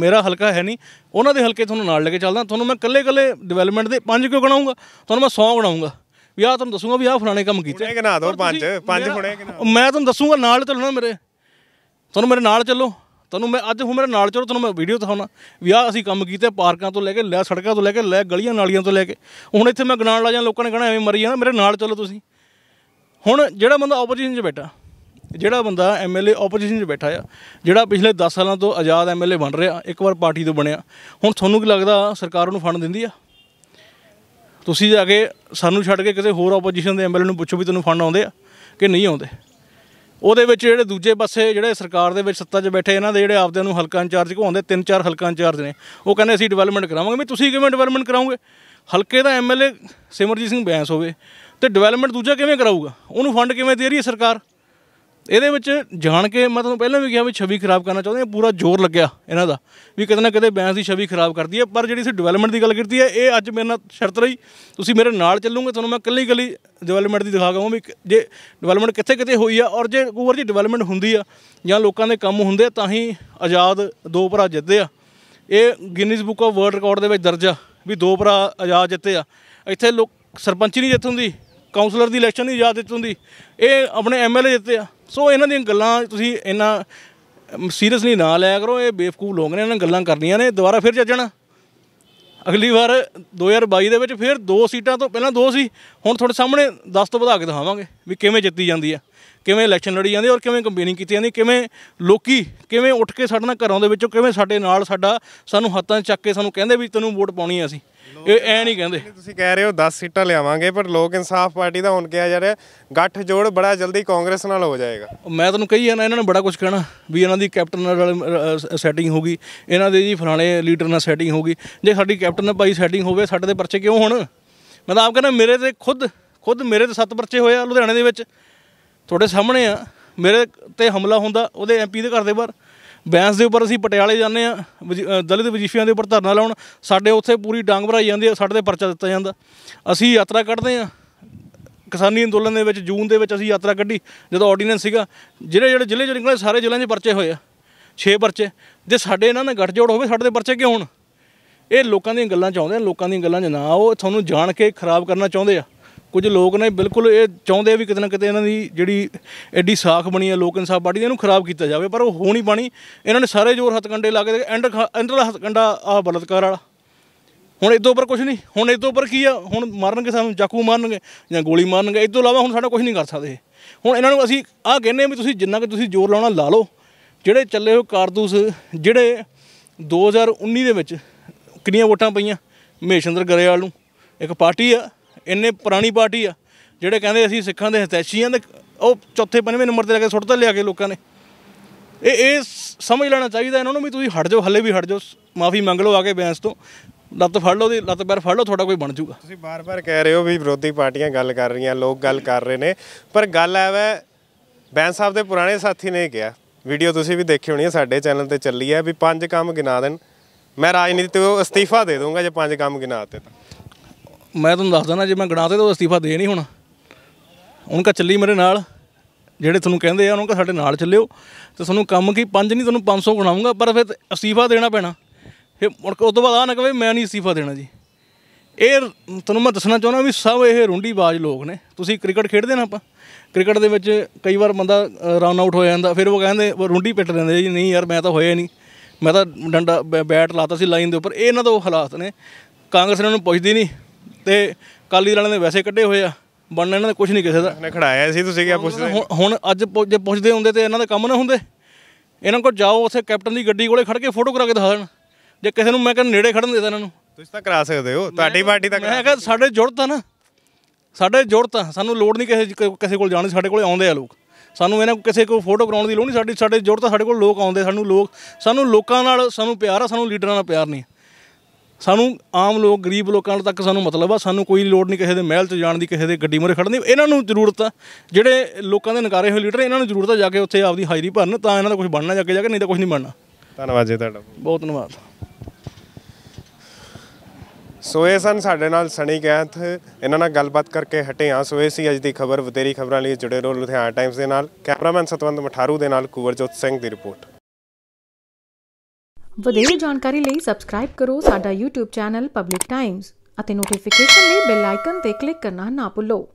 ਮੇਰਾ ਹਲਕਾ ਹੈ ਨਹੀਂ ਉਹਨਾਂ ਦੇ ਹਲਕੇ ਤੁਹਾਨੂੰ ਨਾਲ ਲੈ ਕੇ ਚੱਲਦਾ ਤੁਹਾਨੂੰ ਮੈਂ ਕੱਲੇ ਕੱਲੇ ਡਿਵੈਲਪਮੈਂਟ ਦੇ ਪੰਜ ਕਿਉਂ ਗਣਾਉਂਗਾ ਤੁਹਾਨੂੰ ਮੈਂ 100 ਗਣਾਉਂਗਾ ਵੀ ਆ ਤੁਹਾਨੂੰ ਦੱਸੂਗਾ ਵੀ ਆ ਫਲਾਣੇ ਕੰਮ ਕੀਤੇ ਹੁਣੇ ਗਣਾ ਦੋ ਪੰਜ ਪੰਜ ਹੁਣੇ ਗਣਾ ਮੈਂ ਤੁਹਾਨੂੰ ਦੱਸੂਗਾ ਨਾਲ ਚੱਲਣਾ ਮੇਰੇ ਤੁਹਾਨੂੰ ਮੇਰੇ ਨਾਲ ਚੱਲੋ ਤੁਹਾਨੂੰ ਮੈਂ ਅੱਜ ਹੁਣ ਮੇਰੇ ਨਾਲ ਚਲੋ ਤੁਹਾਨੂੰ ਮੈਂ ਵੀਡੀਓ ਦਿਖਾਉਣਾ ਵੀ ਆ ਅਸੀਂ ਕੰਮ ਕੀਤੇ ਪਾਰਕਾਂ ਤੋਂ ਲੈ ਕੇ ਲੈ ਸੜਕਾਂ ਤੋਂ ਲੈ ਕੇ ਲੈ ਗਲੀਆਂ ਨਾਲੀਆਂ ਤੋਂ ਲੈ ਕੇ ਹੁਣ ਇੱਥੇ ਮੈਂ ਗਣਾਣ ਲਾ ਜਾਂ ਲੋਕਾਂ ਨੇ ਕਹਣਾ ਐਵੇਂ ਮਰੀ ਜਾਣਾ ਮੇਰੇ ਨਾਲ ਚੱਲੋ ਤੁਸੀਂ ਹੁਣ ਜਿਹੜਾ ਬੰਦਾ ਆਪੋਜੀਸ਼ਨ 'ਚ ਬੈਠਾ ਜਿਹੜਾ ਬੰਦਾ ਐਮਐਲਏ ਆਪੋਜੀਸ਼ਨ 'ਚ ਬੈਠਾ ਆ ਜਿਹੜਾ ਪਿਛਲੇ 10 ਸਾਲਾਂ ਤੋਂ ਆਜ਼ਾਦ ਐਮਐਲਏ ਬਣ ਰਿਹਾ ਇੱਕ ਵਾਰ ਪਾਰਟੀ ਤੋਂ ਬਣਿਆ ਹੁਣ ਤੁਹਾਨੂੰ ਕੀ ਲੱਗਦਾ ਸਰਕਾਰ ਉਹਨੂੰ ਫੰਡ ਦਿੰਦੀ ਆ ਤੁਸੀਂ ਜਾ ਕੇ ਸਾਨੂੰ ਛੱਡ ਕੇ ਕਿਸੇ ਹੋਰ ਆਪੋਜੀਸ਼ਨ ਦੇ ਐਮਐਲਏ ਨੂੰ ਪੁੱਛੋ ਵੀ ਤੈਨੂੰ ਫੰਡ ਆਉਂਦੇ ਆ ਕਿ ਨਹੀਂ ਆਉਂਦੇ ਉਹਦੇ ਵਿੱਚ ਜਿਹੜੇ ਦੂਜੇ ਪਾਸੇ ਜਿਹੜੇ ਸਰਕਾਰ ਦੇ ਵਿੱਚ ਸੱਤਾ 'ਚ ਬੈਠੇ ਇਹਨਾਂ ਦੇ ਜਿਹੜੇ ਆਪਦੇ ਨੂੰ ਹਲਕਾ ਇੰਚਾਰਜ ਘਵਾਉਂਦੇ ਤਿੰਨ ਚਾਰ ਹਲਕਾ ਇੰਚਾਰਜ ਨੇ ਉਹ ਕਹਿੰਦੇ ਅਸੀਂ ਡਿਵੈਲਪਮੈਂਟ ਕਰਾਵਾਂਗੇ ਵੀ ਤੁਸੀਂ ਕਿਵੇਂ ਡਿਵੈਲਪਮੈਂਟ ਕਰਾਉਂਗੇ ਹਲਕੇ ਦਾ ਐਮਐਲਏ ਸਿਮਰਜੀਤ ਸਿੰਘ ਬੈਂਸ ਹੋਵੇ ਤੇ ਡਿਵੈਲਪਮੈਂਟ ਦੂਜਾ ਕਿਵੇਂ ਕਰਾਊਗਾ ਉਹਨੂੰ ਫੰਡ ਕਿਵੇਂ ਦੇ ਰਹੀ ਹੈ ਸਰਕਾਰ ਇਹਦੇ ਵਿੱਚ ਜਾਣ ਕੇ ਮੈਂ ਤੁਹਾਨੂੰ ਪਹਿਲਾਂ ਵੀ ਕਿਹਾ ਵੀ ਛਵੀ ਖਰਾਬ ਕਰਨਾ ਚਾਹੁੰਦੇ ਆ ਪੂਰਾ ਜ਼ੋਰ ਲੱਗਿਆ ਇਹਨਾਂ ਦਾ ਵੀ ਕਿਤੇ ਨਾ ਕਿਤੇ ਬੈਂਸ ਦੀ ਛਵੀ ਖਰਾਬ ਕਰਦੀ ਹੈ ਪਰ ਜਿਹੜੀ ਸੀ ਡਿਵੈਲਪਮੈਂਟ ਦੀ ਗੱਲ ਕੀਤੀ ਹੈ ਇਹ ਅੱਜ ਮੇਰੇ ਨਾਲ ਸ਼ਰਤ ਰਹੀ ਤੁਸੀਂ ਮੇਰੇ ਨਾਲ ਚੱਲੋਗੇ ਤੁਹਾਨੂੰ ਮੈਂ ਕੱਲੀ ਕੱਲੀ ਡਿਵੈਲਪਮੈਂਟ ਦੀ ਦਿਖਾ ਗਾਵਾਂ ਵੀ ਜੇ ਡਿਵੈਲਪਮੈਂਟ ਕਿੱਥੇ ਕਿੱਥੇ ਹੋਈ ਆ ਔਰ ਜੇ ਕੋਵਰ ਦੀ ਡਿਵੈਲਪਮੈਂਟ ਹੁੰਦੀ ਆ ਜਾਂ ਲੋਕਾਂ ਦੇ ਕੰਮ ਹੁੰਦੇ ਤਾਂ ਹੀ ਆਜ਼ਾਦ ਦੋ ਭਰਾ ਜਿੱਤੇ ਆ ਇਹ Guinness book of world record ਦੇ ਵਿੱਚ ਦਰਜ ਆ ਵੀ ਦੋ ਭਰਾ ਆਜ਼ਾਦ ਜਿੱਤੇ ਆ ਇੱਥੇ ਲੋਕ ਸਰਪੰਚ ਨਹੀਂ ਜਿੱਤ ਹੁੰਦੀ ਕਾਉਂਸਲਰ ਦੀ ਇਲੈਕਸ਼ਨ ਨਹੀਂ ਆਜ਼ਾਦ ਜਿੱਤ ਹੁੰਦੀ ਇਹ ਆਪਣੇ ਐਮਐਲਏ ਜਿੱਤੇ ਆ ਸੋ ਇਹਨਾਂ ਦੀਆਂ ਗੱਲਾਂ ਤੁਸੀਂ ਇਹਨਾਂ ਸੀਰੀਅਸਲੀ ਨਾ ਲਿਆ ਕਰੋ ਇਹ ਬੇਵਕੂਫ ਲੋਕ ਨੇ ਇਹਨਾਂ ਗੱਲਾਂ ਕਰਨੀਆਂ ਨੇ ਦੁਬਾਰਾ ਫਿਰ ਜੱਜਣਾ ਅਗਲੀ ਵਾਰ 2022 ਦੇ ਵਿੱਚ ਫਿਰ ਦੋ ਸੀਟਾਂ ਤੋਂ ਪਹਿਲਾਂ ਦੋ ਸੀ ਹੁਣ ਤੁਹਾਡੇ ਸਾਹਮਣੇ 10 ਤੋਂ ਵਧਾ ਕੇ ਦਿਖਾਵਾਂਗੇ ਵੀ ਕਿਵੇਂ ਜਿੱਤੀ ਜਾਂਦੀ ਹੈ ਕਿਵੇਂ ਇਲੈਕਸ਼ਨ ਲੜੀ ਜਾਂਦੀ ਔਰ ਕਿਵੇਂ ਕੰਪੇਨਿੰਗ ਕੀਤੀ ਜਾਂਦੀ ਕਿਵੇਂ ਲੋਕੀ ਕਿਵੇਂ ਉੱਠ ਕੇ ਸਾਡੇ ਨਾਲ ਘਰਾਂ ਦੇ ਵਿੱਚੋਂ ਕਿਵੇਂ ਸਾਡੇ ਨਾਲ ਸਾਡਾ ਸਾਨੂੰ ਹੱਥਾਂ 'ਚ ਚੱਕ ਕੇ ਸਾਨੂੰ ਕਹਿੰਦੇ ਵੀ ਤੈਨੂੰ ਵੋਟ ਪਾਉਣੀ ਆ ਅਸੀਂ ਇਹ ਐ ਨਹੀਂ ਕਹਿੰਦੇ ਤੁਸੀਂ ਕਹਿ ਰਹੇ ਹੋ 10 ਸੀਟਾਂ ਲਿਆਵਾਂਗੇ ਪਰ ਲੋਕ ਇਨਸਾਫ ਪਾਰਟੀ ਦਾ ਹੁਣ ਕਿਹਾ ਜਾ ਰਿਹਾ ਗੱਠ ਜੋੜ ਬੜਾ ਜਲਦੀ ਕਾਂਗਰਸ ਨਾਲ ਹੋ ਜਾਏਗਾ ਮੈਂ ਤੁਹਾਨੂੰ ਕਹੀ ਜਾਣਾ ਇਹਨਾਂ ਨੇ ਬੜਾ ਕੁਝ ਕਹਿਣਾ ਵੀ ਇਹਨਾਂ ਦੀ ਕੈਪਟਨ ਨਾਲ ਸੈਟਿੰਗ ਹੋਗੀ ਇਹਨਾਂ ਦੇ ਜੀ ਫਲਾਣੇ ਲੀਡਰ ਨਾਲ ਸੈਟਿੰਗ ਹੋਗੀ ਜੇ ਸਾਡੀ ਕੈਪਟਨ ਨਾਲ ਭਾਈ ਸੈਟਿੰਗ ਹੋਵੇ ਸਾਡੇ ਦੇ ਪਰਚੇ ਕਿਉਂ ਹੋਣ ਮੈਂ ਤਾਂ ਆਪ ਕਹਿੰਦਾ ਮੇਰੇ ਤੇ ਖੁਦ ਖੁਦ ਮੇਰੇ ਤੇ ਸੱਤ ਪਰਚੇ ਹੋਏ ਆ ਲੁਧਿਆਣੇ ਦੇ ਵਿੱਚ ਤੁਹਾਡੇ ਸਾਹਮਣੇ ਆ ਮੇਰੇ ਤੇ ਹਮਲਾ ਹੁੰਦਾ ਉਹਦੇ ਐਮਪੀ ਦੇ ਘਰ ਦੇ ਬਾਹਰ ਬੈਂਸ ਦੇ ਉੱਪਰ ਅਸੀਂ ਪਟਿਆਲੇ ਜਾਂਦੇ ਆ ਦਲਿਤ ਵਜੀਫੀਆਂ ਦੇ ਉੱਪਰ ਧਰਨਾ ਲਾਉਣ ਸਾਡੇ ਉੱਥੇ ਪੂਰੀ ਡਾਂਗ ਭਰਾਈ ਜਾਂਦੀ ਆ ਸਾਡੇ ਤੇ ਪਰਚਾ ਦਿੱਤਾ ਜਾਂਦਾ ਅਸੀਂ ਯਾਤਰਾ ਕੱਢਦੇ ਆ ਕਿਸਾਨੀ ਅੰਦੋਲਨ ਦੇ ਵਿੱਚ ਜੂਨ ਦੇ ਵਿੱਚ ਅਸੀਂ ਯਾਤਰਾ ਕੱਢੀ ਜਦੋਂ ਆਰਡੀਨੈਂਸ ਸੀਗਾ ਜਿਹੜੇ ਜਿਹੜੇ ਜ਼ਿਲ੍ਹੇ ਚੋਂ ਨਿਕਲੇ ਸਾਰੇ ਜ਼ਿਲ੍ਹਿਆਂ 'ਚ ਪਰਚੇ ਹੋਏ ਆ 6 ਪਰਚੇ ਜੇ ਸਾਡੇ ਇਹਨਾਂ ਨਾਲ ਗੱਠਜੋੜ ਹੋਵੇ ਸਾਡੇ ਦੇ ਪਰਚੇ ਕਿਉਂ ਹੋਣ ਇਹ ਲੋਕਾਂ ਦੀਆਂ ਗੱਲਾਂ ਚਾਹੁੰਦੇ ਆ ਲੋਕਾਂ ਦੀਆਂ ਗੱਲਾਂ ਜਨਾ ਉਹ ਤੁਹਾਨੂੰ ਜਾਣ ਕੇ ਖਰਾਬ ਕਰਨਾ ਚਾਹੁੰਦੇ ਆ ਕੁਝ ਲੋਕ ਨੇ ਬਿਲਕੁਲ ਇਹ ਚਾਹੁੰਦੇ ਵੀ ਕਿਤੇ ਨਾ ਕਿਤੇ ਇਹਨਾਂ ਦੀ ਜਿਹੜੀ ਐਡੀ ਸਾਖ ਬਣੀ ਹੈ ਲੋਕ ਇਨਸਾਫ ਪਾਰਟੀ ਦੀ ਇਹਨੂੰ ਖਰਾਬ ਕੀਤਾ ਜਾਵੇ ਪਰ ਉਹ ਹੋ ਨਹੀਂ ਪਾਣੀ ਇਹਨਾਂ ਨੇ ਸਾਰੇ ਜ਼ੋਰ ਹੱਥਕੰਡੇ ਲਾ ਕੇ ਐਂਡ ਐਂਡਲਾ ਹੱਥਕੰਡਾ ਆ ਬਲਤਕਾਰ ਵਾਲਾ ਹੁਣ ਇਦੋਂ ਉੱਪਰ ਕੁਝ ਨਹੀਂ ਹੁਣ ਇਦੋਂ ਉੱਪਰ ਕੀ ਆ ਹੁਣ ਮਾਰਨਗੇ ਸਾਨੂੰ ਚਾਕੂ ਮਾਰਨਗੇ ਜਾਂ ਗੋਲੀ ਮਾਰਨਗੇ ਇਦੋਂ ਇਲਾਵਾ ਹੁਣ ਸਾਡਾ ਕੁਝ ਨਹੀਂ ਕਰ ਸਕਦੇ ਹੁਣ ਇਹਨਾਂ ਨੂੰ ਅਸੀਂ ਆਹ ਕਹਿੰਨੇ ਵੀ ਤੁਸੀਂ ਜਿੰਨਾ ਕਿ ਤੁਸੀਂ ਜ਼ੋਰ ਲਾਉਣਾ ਲਾ ਲਓ ਜਿਹੜੇ ਚੱਲੇ ਹੋ ਕਾਰਤੂਸ ਜਿਹੜੇ 2019 ਦੇ ਵਿੱਚ ਕਿੰਨੀਆਂ ਵੋਟਾਂ ਪਈਆਂ ਮਹੇਸ਼ਿੰਦਰ ਗਰੇਵਾਲ ਨੂੰ ਇੱਕ ਪਾਰਟੀ ਆ ਇੰਨੇ ਪੁਰਾਣੀ ਪਾਰਟੀ ਆ ਜਿਹੜੇ ਕਹਿੰਦੇ ਅਸੀਂ ਸਿੱਖਾਂ ਦੇ ਹਤੈਸ਼ੀ ਆ ਤੇ ਉਹ ਚੌਥੇ ਪੰਜਵੇਂ ਨੰਬਰ ਤੇ ਲੱਗੇ ਕੇ ਸੁੱਟ ਤਾਂ ਲਿਆ ਕੇ ਲੋਕਾਂ ਨੇ ਇਹ ਇਹ ਸਮਝ ਲੈਣਾ ਚਾਹੀਦਾ ਇਹਨਾਂ ਨੂੰ ਵੀ ਤੁਸੀਂ ਹਟ ਜਾਓ ਹੱਲੇ ਵੀ ਹਟ ਜਾਓ ਮਾਫੀ ਮੰਗ ਲਓ ਆ ਕੇ ਬੈਂਸ ਤੋਂ ਲੱਤ ਫੜ ਲਓ ਦੀ ਲੱਤ ਪੈਰ ਫੜ ਲਓ ਤੁਹਾਡਾ ਕੋਈ ਬਣ ਜਾਊਗਾ ਤੁਸੀਂ ਬਾਰ-ਬਾਰ ਕਹਿ ਰਹੇ ਹੋ ਵੀ ਵਿਰੋਧੀ ਪਾਰਟੀਆਂ ਗੱਲ ਕਰ ਰਹੀਆਂ ਲੋਕ ਗੱਲ ਕਰ ਰਹੇ ਨੇ ਪਰ ਗੱਲ ਐਵੇਂ ਬੈਂਸ ਸਾਹਿਬ ਦੇ ਪੁਰਾਣੇ ਸਾਥੀ ਨੇ ਕਿਹਾ ਵੀਡੀਓ ਤੁਸੀਂ ਵੀ ਦੇਖੀ ਹੋਣੀ ਹੈ ਸਾਡੇ ਚੈਨਲ ਤੇ ਚੱਲੀ ਹੈ ਵੀ ਪੰਜ ਕੰਮ ਗਿਨਾ ਦੇਣ ਮੈਂ ਰਾਜਨੀਤੀ ਤੋਂ ਅਸਤੀਫਾ ਦੇ ਦੂੰਗਾ ਜੇ ਪੰਜ ਕੰਮ ਗਿਨਾ ਦਿੱਤੇ ਤਾਂ ਮੈਂ ਤੁਹਾਨੂੰ ਦੱਸ ਦਿੰਦਾ ਜੇ ਮੈਂ ਗਣਾ ਤੇ ਤਾਂ ਅਸਤੀਫਾ ਦੇ ਨਹੀਂ ਹੁਣਾ ਉਹਨਾਂ ਕਾ ਚੱਲੀ ਮੇਰੇ ਨਾਲ ਜਿਹੜੇ ਤੁਹਾਨੂੰ ਕਹਿੰਦੇ ਆ ਉਹਨਾਂ ਕਾ ਸਾਡੇ ਨਾਲ ਚੱਲਿਓ ਤੇ ਤੁਹਾਨੂੰ ਕੰਮ ਕੀ ਪੰਜ ਨਹੀਂ ਤੁਹਾਨੂੰ 500 ਗਣਾਉਂਗਾ ਪਰ ਫਿਰ ਅਸਤੀਫਾ ਦੇਣਾ ਪੈਣਾ ਫਿਰ ਮੁੜ ਕੇ ਉਸ ਤੋਂ ਬਾਅਦ ਆ ਨਾ ਕਹੇ ਮੈਂ ਨਹੀਂ ਅਸਤੀਫਾ ਦੇਣਾ ਜੀ ਇਹ ਤੁਹਾਨੂੰ ਮੈਂ ਦੱਸਣਾ ਚਾਹੁੰਦਾ ਵੀ ਸਭ ਇਹ ਰੁੰਡੀਬਾਜ਼ ਲੋਕ ਨੇ ਤੁਸੀਂ ਕ੍ਰਿਕਟ ਖੇਡਦੇ ਨਾ ਆਪਾਂ ਕ੍ਰਿਕਟ ਦੇ ਵਿੱਚ ਕਈ ਵਾਰ ਬੰਦਾ ਰਨ ਆਊਟ ਹੋ ਜਾਂਦਾ ਫਿਰ ਉਹ ਕਹਿੰਦੇ ਉਹ ਰੁੰਡੀ ਪਿੱਟ ਦਿੰਦੇ ਜੀ ਨਹੀਂ ਯਾਰ ਮੈਂ ਤਾਂ ਹੋਇਆ ਨਹੀਂ ਮੈਂ ਤਾਂ ਡੰਡਾ ਬੈਟ ਲਾਤਾ ਸੀ ਲਾਈਨ ਦੇ ਉੱਪਰ ਇਹ ਇਹਨਾਂ ਦੇ ਹਾਲਾਤ ਨੇ ਕਾਂਗਰਸ ਇਹਨਾਂ ਨੂੰ ਪੁੱਛਦੀ ਨਹੀਂ ਤੇ ਕਾਲੀ ਦਲ ਨੇ ਵੈਸੇ ਕੱਢੇ ਹੋਏ ਆ ਬੰਨ ਇਹਨਾਂ ਦਾ ਕੁਝ ਨਹੀਂ ਕਿਸੇ ਦਾ ਨੇ ਖੜਾਇਆ ਸੀ ਤੁਸੀਂ ਕਿਹਾ ਪੁੱਛਦੇ ਹੁਣ- ਹੁਣ ਅੱਜ ਜੇ ਪੁੱਛਦੇ ਹੁੰਦੇ ਤੇ ਇਹਨਾਂ ਦਾ ਕੰਮ ਨਾ ਹੁੰਦੇ ਇਹਨਾਂ ਕੋਲ ਜਾਓ ਉਸੇ ਕੈਪਟਨ ਦੀ ਗੱਡੀ ਕੋਲੇ ਖੜ ਕੇ ਫੋਟੋ ਕਰਾ ਕੇ ਦਿਖਾ ਦੇਣ ਜੇ ਕਿਸੇ ਨੂੰ ਮੈਂ ਕਹਿੰਦਾ ਨੇੜੇ ਖੜਨ ਦੇ ਤਾ ਇਹਨਾਂ ਨੂੰ ਤੁਸੀਂ ਤਾਂ ਕਰਾ ਸਕਦੇ ਹੋ ਤੁਹਾਡੀ ਪਾਰਟੀ ਤਾਂ ਮੈਂ ਕਹਿੰਦਾ ਸਾਡੇ ਜੁੜਤ ਆ ਨਾ ਸਾਡੇ ਜੁੜਤ ਆ ਸਾਨੂੰ ਲੋੜ ਨਹੀਂ ਕਿਸੇ ਕਿਸੇ ਕੋਲ ਜਾਣ ਦੀ ਸਾਡੇ ਕੋਲੇ ਆਉਂਦੇ ਆ ਲੋਕ ਸਾਨੂੰ ਇਹਨਾਂ ਕਿਸੇ ਕੋਲ ਫੋਟੋ ਕਰਾਉਣ ਦੀ ਲੋੜ ਨਹੀਂ ਸਾਡੀ ਸਾਡੇ ਜੁੜਤ ਸਾਡੇ ਕੋਲ ਲੋਕ ਆਉਂਦੇ ਸਾਨੂੰ ਲੋਕ ਸਾਨੂੰ ਲੋਕਾਂ ਨਾਲ ਸਾਨੂੰ ਪਿਆਰ ਆ ਸਾਨੂੰ ਲੀਡਰਾਂ ਨਾਲ ਪਿਆਰ ਨਹੀਂ ਸਾਨੂੰ ਆਮ ਲੋਕ ਗਰੀਬ ਲੋਕਾਂ ਨੂੰ ਤੱਕ ਸਾਨੂੰ ਮਤਲਬ ਆ ਸਾਨੂੰ ਕੋਈ ਲੋੜ ਨਹੀਂ ਕਿਸੇ ਦੇ ਮਹਿਲ 'ਚ ਜਾਣ ਦੀ ਕਿਸੇ ਦੇ ਗੱਡੀ ਮੋਰੇ ਖੜਨ ਦੀ ਇਹਨਾਂ ਨੂੰ ਜ਼ਰੂਰਤ ਆ ਜਿਹੜੇ ਲੋਕਾਂ ਦੇ ਨਕਾਰੇ ਹੋਏ ਲੀਡਰ ਇਹਨਾਂ ਨੂੰ ਜ਼ਰੂਰਤ ਆ ਜਾ ਕੇ ਉੱਥੇ ਆਪਦੀ ਹਾਜ਼ਰੀ ਭਰਨ ਤਾਂ ਇਹਨਾਂ ਦਾ ਕੁਝ ਬਣਨਾ ਜਾ ਕੇ ਜਾ ਕੇ ਨਹੀਂ ਤਾਂ ਕੁਝ ਨਹੀਂ ਬਣਨਾ ਧੰਨਵਾਦ ਜੀ ਤੁਹਾਡਾ ਬਹੁਤ ਧੰਨਵਾਦ ਸੋ ਇਹ ਸਨ ਸਾਡੇ ਨਾਲ ਸਣੀ ਕੈਂਥ ਇਹਨਾਂ ਨਾਲ ਗੱਲਬਾਤ ਕਰਕੇ ਹਟੇ ਆ ਸੋ ਇਹ ਸੀ ਅੱਜ ਦੀ ਖਬਰ ਵਤੇਰੀ ਖਬਰਾਂ ਲਈ ਜੁੜੇ ਰਹੋ ਲੁਧਿਆਣਾ ਟਾਈਮਸ ਦੇ ਨਾਲ ਕੈਮਰਾਮੈਨ ਸਤਵੰਤ ਮਠਾਰੂ ਦੇ ਨਾਲ ਕੁਵਰਜੋਤ ਸਿੰਘ ਦੀ ਰਿਪੋਰਟ ਵਧੇਰੇ ਜਾਣਕਾਰੀ ਲਈ ਸਬਸਕ੍ਰਾਈਬ ਕਰੋ ਸਾਡਾ YouTube ਚੈਨਲ ਪਬਲਿਕ ਟਾਈਮਜ਼ ਅਤੇ ਨੋਟੀਫਿਕੇਸ਼ਨ ਲਈ ਬੈਲ ਆਈਕਨ ਤੇ ਕਲਿੱਕ ਕਰਨਾ ਨਾ ਭੁੱਲੋ